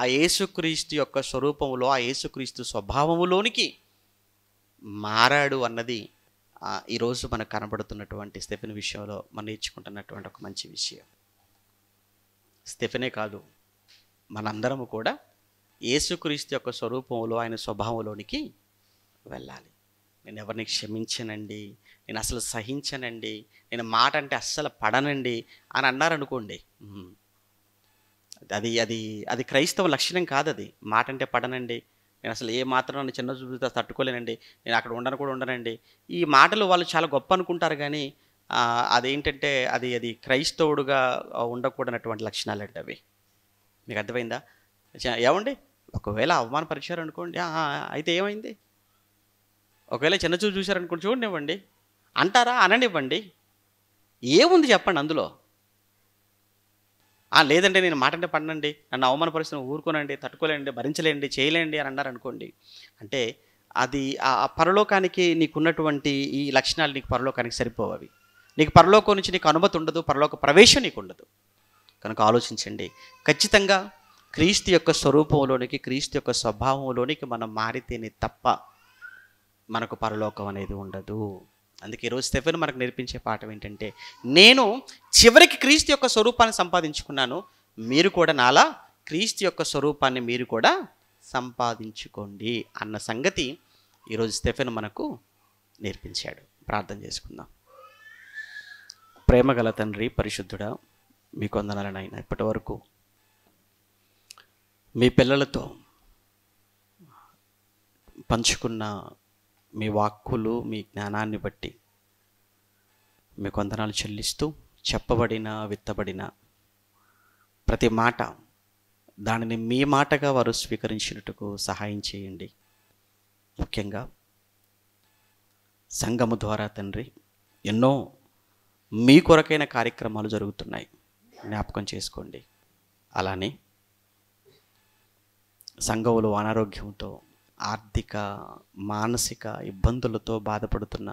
ఆ యేసుక్రీస్తు యొక్క స్వరూపములో ఆ యేసుక్రీస్తు స్వభావములోనికి మారాడు అన్నది ఈరోజు మనకు కనబడుతున్నటువంటి స్టెఫెన్ విషయంలో మనం నేర్చుకుంటున్నటువంటి ఒక మంచి విషయం స్టెఫెనే కాదు మనందరము కూడా యేసుక్రీస్తు యొక్క స్వరూపంలో ఆయన స్వభావంలోనికి వెళ్ళాలి నేను ఎవరిని క్షమించనండి నేను అసలు సహించనండి నేను మాట అంటే అస్సలు పడనండి అని అన్నారనుకోండి అది అది అది క్రైస్తవ లక్షణం కాదు అది మాట అంటే పడనండి నేను అసలు ఏ మాత్రం నన్ను చిన్న చూపుతో తట్టుకోలేనండి నేను అక్కడ ఉండను కూడా ఉండనండి ఈ మాటలు వాళ్ళు చాలా గొప్ప అనుకుంటారు కానీ అదేంటంటే అది అది క్రైస్తవుడుగా ఉండకూడనటువంటి లక్షణాలు అవి మీకు అర్థమైందా ఏమండి ఒకవేళ అవమానపరిచారనుకోండి అయితే ఏమైంది ఒకవేళ చిన్న చూపు చూశారనుకోండి ఇవ్వండి అంటారా అననివ్వండి ఏముంది చెప్పండి అందులో లేదంటే నేను అంటే పండండి నన్ను అవమానపరిస్తున్న ఊరుకోనండి తట్టుకోలేండి భరించలేండి చేయలేండి అని అన్నారనుకోండి అంటే అది ఆ పరలోకానికి నీకున్నటువంటి ఈ లక్షణాలు నీకు పరలోకానికి సరిపోవవి నీకు పరలోకం నుంచి నీకు అనుమతి ఉండదు పరలోక ప్రవేశం నీకు ఉండదు కనుక ఆలోచించండి ఖచ్చితంగా క్రీస్తు యొక్క స్వరూపంలోనికి క్రీస్తు యొక్క స్వభావంలోనికి మనం మారితేనే తప్ప మనకు పరలోకం అనేది ఉండదు అందుకే ఈరోజు స్టెఫెన్ మనకు నేర్పించే పాఠం ఏంటంటే నేను చివరికి క్రీస్తు యొక్క స్వరూపాన్ని సంపాదించుకున్నాను మీరు కూడా నాలా క్రీస్తు యొక్క స్వరూపాన్ని మీరు కూడా సంపాదించుకోండి అన్న సంగతి ఈరోజు స్టెఫెన్ మనకు నేర్పించాడు ప్రార్థన చేసుకుందాం ప్రేమగల తండ్రి పరిశుద్ధుడా మీకు కొందనాలను నాయన ఇప్పటి వరకు మీ పిల్లలతో పంచుకున్న మీ వాక్కులు మీ జ్ఞానాన్ని బట్టి మీకు కొందనాలు చెల్లిస్తూ చెప్పబడిన విత్తబడిన ప్రతి మాట దానిని మీ మాటగా వారు స్వీకరించినట్టుకు సహాయం చేయండి ముఖ్యంగా సంఘము ద్వారా తండ్రి ఎన్నో మీ కొరకైన కార్యక్రమాలు జరుగుతున్నాయి జ్ఞాపకం చేసుకోండి అలానే సంఘంలో అనారోగ్యంతో ఆర్థిక మానసిక ఇబ్బందులతో బాధపడుతున్న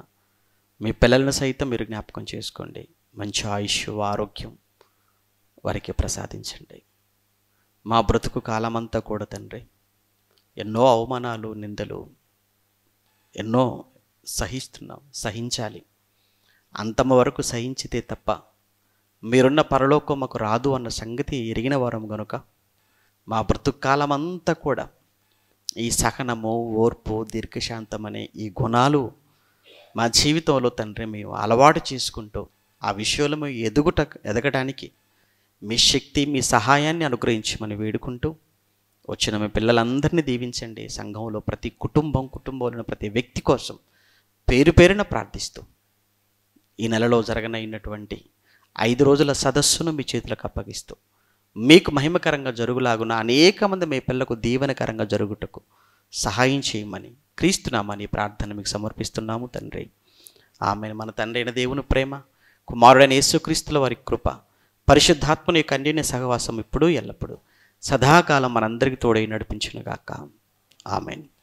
మీ పిల్లలను సైతం మీరు జ్ఞాపకం చేసుకోండి మంచి ఆయుష్ ఆరోగ్యం వారికి ప్రసాదించండి మా బ్రతుకు కాలమంతా కూడా తండ్రి ఎన్నో అవమానాలు నిందలు ఎన్నో సహిస్తున్నాం సహించాలి అంతమ వరకు సహించితే తప్ప మీరున్న పరలోకం మాకు రాదు అన్న సంగతి ఎరిగిన వారం గనుక మా బ్రతుకాలమంతా అంతా కూడా ఈ సహనము ఓర్పు దీర్ఘశాంతం అనే ఈ గుణాలు మా జీవితంలో తండ్రి మేము అలవాటు చేసుకుంటూ ఆ విషయంలో మేము ఎదుగుట ఎదగడానికి మీ శక్తి మీ సహాయాన్ని అనుగ్రహించమని వేడుకుంటూ వచ్చిన మీ పిల్లలందరినీ దీవించండి సంఘంలో ప్రతి కుటుంబం కుటుంబంలో ప్రతి వ్యక్తి కోసం పేరు పేరున ప్రార్థిస్తూ ఈ నెలలో జరగనైనటువంటి ఐదు రోజుల సదస్సును మీ చేతులకు అప్పగిస్తూ మీకు మహిమకరంగా జరుగులాగున అనేక మంది మీ పిల్లకు దీవెనకరంగా జరుగుటకు సహాయం చేయమని క్రీస్తున్నామని ప్రార్థన మీకు సమర్పిస్తున్నాము తండ్రి ఆమె మన తండ్రి అయిన దేవుని ప్రేమ కుమారుడైన యేసుక్రీస్తుల వారి కృప పరిశుద్ధాత్మని యొక్క అన్యోన్య సహవాసం ఇప్పుడు ఎల్లప్పుడూ సదాకాలం మనందరికీ తోడై నడిపించినగాక ఆమెను